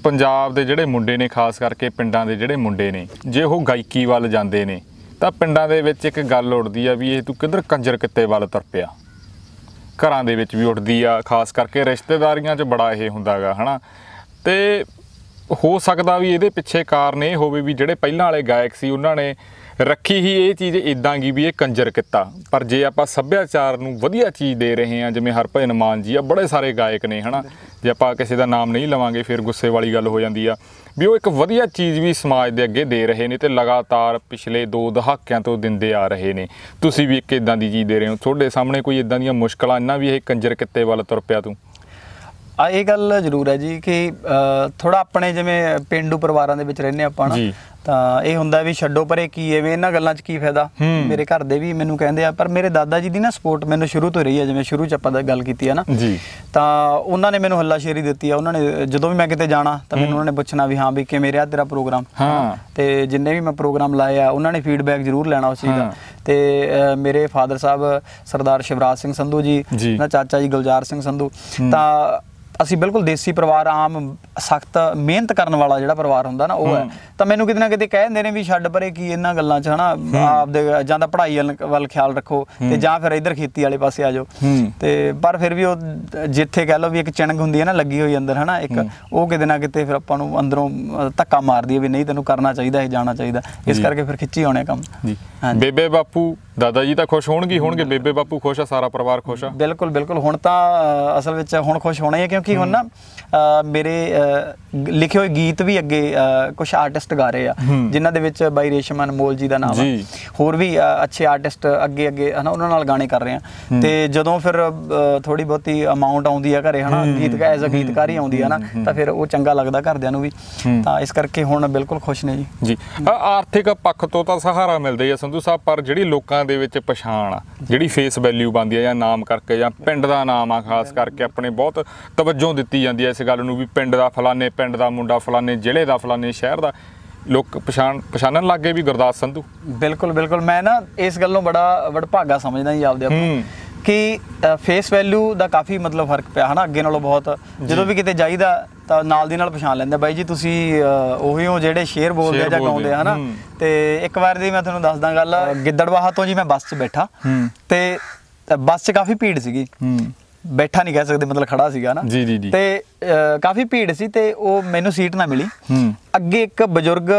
ਪੰਜਾਬ ਦੇ ਜਿਹੜੇ ਮੁੰਡੇ ਨੇ ਖਾਸ ਕਰਕੇ ਪਿੰਡਾਂ ਦੇ ਜਿਹੜੇ ਮੁੰਡੇ ਨੇ ਜੇ ਉਹ ਗਾਇਕੀ ਵੱਲ ਜਾਂਦੇ ਨੇ ਤਾਂ ਪਿੰਡਾਂ ਦੇ ਵਿੱਚ ਇੱਕ ਗੱਲ ਉੱਡਦੀ ਆ ਵੀ ਇਹ ਤੂੰ ਕਿੱਧਰ ਕੰਜਰ ਕਿੱਤੇ ਵੱਲ ਤਰਪਿਆ ਘਰਾਂ ਦੇ ਵਿੱਚ ਵੀ ਉੱਡਦੀ ਆ ਖਾਸ ਕਰਕੇ ਰਿਸ਼ਤੇਦਾਰੀਆਂ 'ਚ ਬੜਾ ਇਹ ਹੁੰਦਾਗਾ ਹਨਾ ਤੇ ਹੋ ਸਕਦਾ ਵੀ ਇਹਦੇ ਪਿੱਛੇ ਕਾਰਨ ਇਹ ਹੋਵੇ ਵੀ ਜਿਹੜੇ ਪਹਿਲਾਂ ਵਾਲੇ ਗਾਇਕ ਸੀ ਉਹਨਾਂ ਨੇ ਰੱਖੀ ਹੀ ਇਹ ਚੀਜ਼ ਇਦਾਂ ਗਈ ਵੀ ਇਹ ਕੰਜਰ ਕੀਤਾ ਪਰ ਜੇ ਆਪਾਂ ਸੱਭਿਆਚਾਰ ਨੂੰ ਵਧੀਆ ਚੀਜ਼ ਦੇ ਰਹੇ ਹਾਂ ਜਿਵੇਂ ਹਰਭਜਨ ਮਾਨ ਜੀ ਆ ਬੜੇ ਸਾਰੇ ਗਾਇਕ ਨੇ ਹਨਾ ਜੇ ਆਪਾਂ ਕਿਸੇ ਦਾ ਨਾਮ ਨਹੀਂ ਲਵਾਂਗੇ ਫਿਰ ਗੁੱਸੇ ਵਾਲੀ ਗੱਲ ਹੋ ਜਾਂਦੀ ਆ ਵੀ ਉਹ ਇੱਕ ਵਧੀਆ ਚੀਜ਼ ਵੀ ਸਮਾਜ ਦੇ ਅੱਗੇ ਦੇ ਰਹੇ ਨੇ ਤੇ ਲਗਾਤਾਰ ਪਿਛਲੇ 2 ਦਹਾਕਿਆਂ ਤੋਂ ਦਿੰਦੇ ਆ ਰਹੇ ਨੇ ਤੁਸੀਂ ਵੀ ਇੱਕ ਇਦਾਂ ਦੀ ਚੀਜ਼ ਦੇ ਰਹੇ ਹੋ ਤੁਹਾਡੇ ਸਾਹਮਣੇ ਕੋਈ ਇਦਾਂ ਦੀਆਂ ਮੁਸ਼ਕਲਾਂ ਇੰਨਾ ਵੀ ਇਹ ਕੰਜਰ ਕਿੱਤੇ ਵੱਲ ਤੁਰ ਪਿਆ ਤੂੰ ਆ ਇਹ ਗੱਲ ਜ਼ਰੂਰ ਹੈ ਜੀ ਕਿ ਥੋੜਾ ਆਪਣੇ ਜਿਵੇਂ ਪਿੰਡੂ ਪਰਿਵਾਰਾਂ ਦੇ ਵਿੱਚ ਰਹਿੰਦੇ ਆਪਾਂ ਨਾ ਤਾਂ ਇਹ ਹੁੰਦਾ ਵੀ ਛੱਡੋ ਪਰੇ ਕੀ ਐਵੇਂ ਇਹਨਾਂ ਗੱਲਾਂ 'ਚ ਕੀ ਫਾਇਦਾ ਮੇਰੇ ਘਰ ਦੇ ਵੀ ਮੈਨੂੰ ਕਹਿੰਦੇ ਆ ਪਰ ਮੇਰੇ ਦਾਦਾ ਜੀ ਦੀ ਨਾ ਸਪੋਰਟ ਮੈਨੂੰ ਸ਼ੁਰੂ ਤੋਂ ਰਹੀ ਹੈ ਜਿਵੇਂ ਸ਼ੁਰੂ 'ਚ ਆਪਾਂ ਦਾ ਗੱਲ ਕੀਤੀ ਹੈ ਨਾ ਜੀ ਤਾਂ ਉਹਨਾਂ ਨੇ ਮੈਨੂੰ ਹੱਲਾਸ਼ੇਰੀ ਦਿੱਤੀ ਆ ਉਹਨਾਂ ਨੇ ਜਦੋਂ ਵੀ ਮੈਂ ਕਿਤੇ ਜਾਣਾ ਤਾਂ ਮੈਨੂੰ ਉਹਨਾਂ ਨੇ ਪੁੱਛਣਾ ਵੀ ਹਾਂ ਵੀ ਕਿਵੇਂ ਰਿਹਾ ਤੇਰਾ ਪ੍ਰੋਗਰਾਮ ਹਾਂ ਤੇ ਜਿੰਨੇ ਵੀ ਮੈਂ ਪ੍ਰੋਗਰਾਮ ਲਾਏ ਆ ਉਹਨਾਂ ਨੇ ਫੀਡਬੈਕ ਜ਼ਰੂਰ ਲੈਣਾ ਉਸ ਚੀਜ਼ ਦਾ ਤੇ ਮੇਰੇ ਫਾਦਰ ਸਾਹਿਬ ਸਰਦਾਰ ਸ਼ਿਵਰਾਜ ਸਿੰਘ ਸੰਧੂ ਜੀ ਨਾ ਚਾਚਾ ਜੀ ਗੁਲਜ਼ਾਰ ਸਿੰਘ ਸੰਧੂ ਤਾਂ ਅਸੀਂ ਬਿਲਕੁਲ ਦੇਸੀ ਪਰਿਵਾਰ ਆਮ ਸਖਤ ਮਿਹਨਤ ਕਰਨ ਵਾਲਾ ਜਿਹੜਾ ਪਰਿਵਾਰ ਹੁੰਦਾ ਨਾ ਉਹ ਹੈ ਤਾਂ ਮੈਨੂੰ ਕਿਤੇ ਨਾ ਕਿਤੇ ਕਹਿ ਦਿੰਦੇ ਨੇ ਵੀ ਛੱਡ ਪਰੇ ਕੀ ਇਹਨਾਂ ਗੱਲਾਂ 'ਚ ਹਨਾ ਆਪਦੇ ਜਾਂ ਤਾਂ ਪੜ੍ਹਾਈ ਵੱਲ ਖਿਆਲ ਰੱਖੋ ਤੇ ਜਾਂ ਫਿਰ ਇੱਧਰ ਖੇਤੀ ਵਾਲੇ ਪਾਸੇ ਆ ਜਾਓ ਤੇ ਪਰ ਫਿਰ ਵੀ ਉਹ ਜਿੱਥੇ ਕਹਿ ਲਓ ਵੀ ਇੱਕ ਚਣਗ ਹੁੰਦੀ ਹੈ ਨਾ ਲੱਗੀ ਹੋਈ ਅੰਦਰ ਹਨਾ ਇੱਕ ਉਹ ਕਿਤੇ ਨਾ ਕਿਤੇ ਫਿਰ ਆਪਾਂ ਨੂੰ ਅੰਦਰੋਂ ਧੱਕਾ ਮਾਰਦੀ ਹੈ ਵੀ ਨਹੀਂ ਤੈਨੂੰ ਕਰਨਾ ਚਾਹੀਦਾ ਇਹ ਜਾਣਾ ਚਾਹੀਦਾ ਇਸ ਕਰਕੇ ਫਿਰ ਖਿੱਚੀ ਆਉਣੇ ਕੰਮ ਜੀ ਬੇਬੇ ਬਾਪੂ ਦਾਦਾ ਜੀ ਤਾਂ ਖੁਸ਼ ਹੋਣਗੇ ਹੋਣਗੇ ਬੇਬੇ ਬਾਪੂ ਖੁਸ਼ ਆ ਸਾਰਾ ਪਰਿਵਾਰ ਖੁਸ਼ ਆ ਬਿਲਕੁਲ ਬਿਲਕੁਲ ਹੁਣ ਤਾਂ ਅਸਲ ਵਿੱਚ ਹੁਣ ਖੁਸ਼ ਹੋਣਾ ਹੀ ਹੈ ਕਿਉਂਕਿ ਹੁਣ ਨਾ ਮੇਰੇ ਲਿਖੇ ਹੋਏ ਗੀਤ ਵੀ ਅੱਗੇ ਕੁਝ ਆਰਟਿਸਟ ਗਾ ਰਹੇ ਆ ਜਿਨ੍ਹਾਂ ਦੇ ਵਿੱਚ ਬਾਈ ਰੇਸ਼ਮਨ ਅਨਮੋਲ ਜੀ ਦਾ ਨਾਮ ਆ ਹੋਰ ਵੀ ਅੱਛੇ ਆਰਟਿਸਟ ਅੱਗੇ ਅੱਗੇ ਹਨਾ ਉਹਨਾਂ ਨਾਲ ਗਾਣੇ ਕਰ ਰਹੇ ਆ ਤੇ ਜਦੋਂ ਫਿਰ ਥੋੜੀ ਬਹੁਤੀ ਅਮਾਉਂਟ ਆਉਂਦੀ ਆ ਘਰੇ ਹਨਾ ਗੀਤ ਗਾ ਐਜ਼ ਅ ਗੀਤਕਾਰੀ ਆਉਂਦੀ ਆ ਨਾ ਤਾਂ ਫਿਰ ਉਹ ਚੰਗਾ ਲੱਗਦਾ ਘਰਦਿਆਂ ਨੂੰ ਵੀ ਤਾਂ ਇਸ ਕਰਕੇ ਹੁਣ ਬਿਲਕੁਲ ਖੁਸ਼ ਨੇ ਜੀ ਜੀ ਆਰਥਿਕ ਪੱਖ ਤੋਂ ਤਾਂ ਸਹਾਰਾ ਮਿਲਦਾ ਹੀ ਆ ਸੰਧੂ ਸਾਹਿਬ ਪਰ ਜਿਹੜੀ ਲੋਕਾਂ ਪਿੰਡਾਂ ਦੇ ਵਿੱਚ ਪਛਾਣ ਆ ਜਿਹੜੀ ਫੇਸ ਵੈਲਿਊ ਬੰਦੀ ਆ ਜਾਂ ਨਾਮ ਕਰਕੇ ਜਾਂ ਪਿੰਡ ਦਾ ਨਾਮ ਆ ਖਾਸ ਕਰਕੇ ਆਪਣੇ ਬਹੁਤ ਤਵੱਜੋ ਦਿੱਤੀ ਜਾਂਦੀ ਐ ਇਸ ਗੱਲ ਨੂੰ ਵੀ ਪਿੰਡ ਦਾ ਫਲਾਣੇ ਪਿੰਡ ਦਾ ਮੁੰਡਾ ਫਲਾਣੇ ਜ਼ਿਲ੍ਹੇ ਦਾ ਫਲਾਣੇ ਸ਼ਹਿਰ ਦਾ ਲੋਕ ਪਛਾਣ ਪਛਾਣਨ ਲੱਗੇ ਵੀ ਗੁਰਦਾਸ ਸੰਧੂ ਬਿਲਕੁਲ ਬਿਲਕੁਲ ਮੈਂ ਨਾ ਇਸ ਗੱਲ ਨੂੰ ਬੜਾ ਵਡਭਾਗਾ ਸਮਝਦਾ ਜੀ ਆਪਦੇ ਆਪ ਨੂੰ ਕਿ ਫੇਸ ਵੈਲਿਊ ਦਾ ਕਾਫੀ ਮਤਲਬ ਫਰਕ ਪਿਆ ਹਨਾ ਅੱਗੇ ਨਾਲੋਂ ਬਹੁਤ ਜਦੋਂ ਵੀ ਕਿਤੇ ਜਾਈਦਾ ਤਾਂ ਨਾਲ ਦੀ ਨਾਲ ਪਛਾਣ ਲੈਂਦੇ ਬਾਈ ਜੀ ਤੁਸੀਂ ਉਹੀ ਹੋ ਜਿਹੜੇ ਸ਼ੇਰ ਬੋਲਦੇ ਜਾਂ ਗਾਉਂਦੇ ਹਨਾ ਤੇ ਇੱਕ ਵਾਰ ਦੀ ਮੈਂ ਤੁਹਾਨੂੰ ਦੱਸਦਾ ਗੱਲ ਗਿੱਦੜਵਾਹਾ ਤੋਂ ਜੀ ਮੈਂ ਬੱਸ 'ਚ ਬੈਠਾ ਤੇ ਬੱਸ 'ਚ ਕਾਫੀ ਭੀੜ ਸੀਗੀ ਬੈਠਾ ਨਹੀਂ ਕਹਿ ਸਕਦੇ ਮਤਲਬ ਖੜਾ ਸੀਗਾ ਨਾ ਜੀ ਜੀ ਜੀ ਤੇ ਕਾਫੀ ਭੀੜ ਸੀ ਤੇ ਉਹ ਮੈਨੂੰ ਸੀਟ ਨਾ ਮਿਲੀ ਅੱਗੇ ਇੱਕ ਬਜ਼ੁਰਗ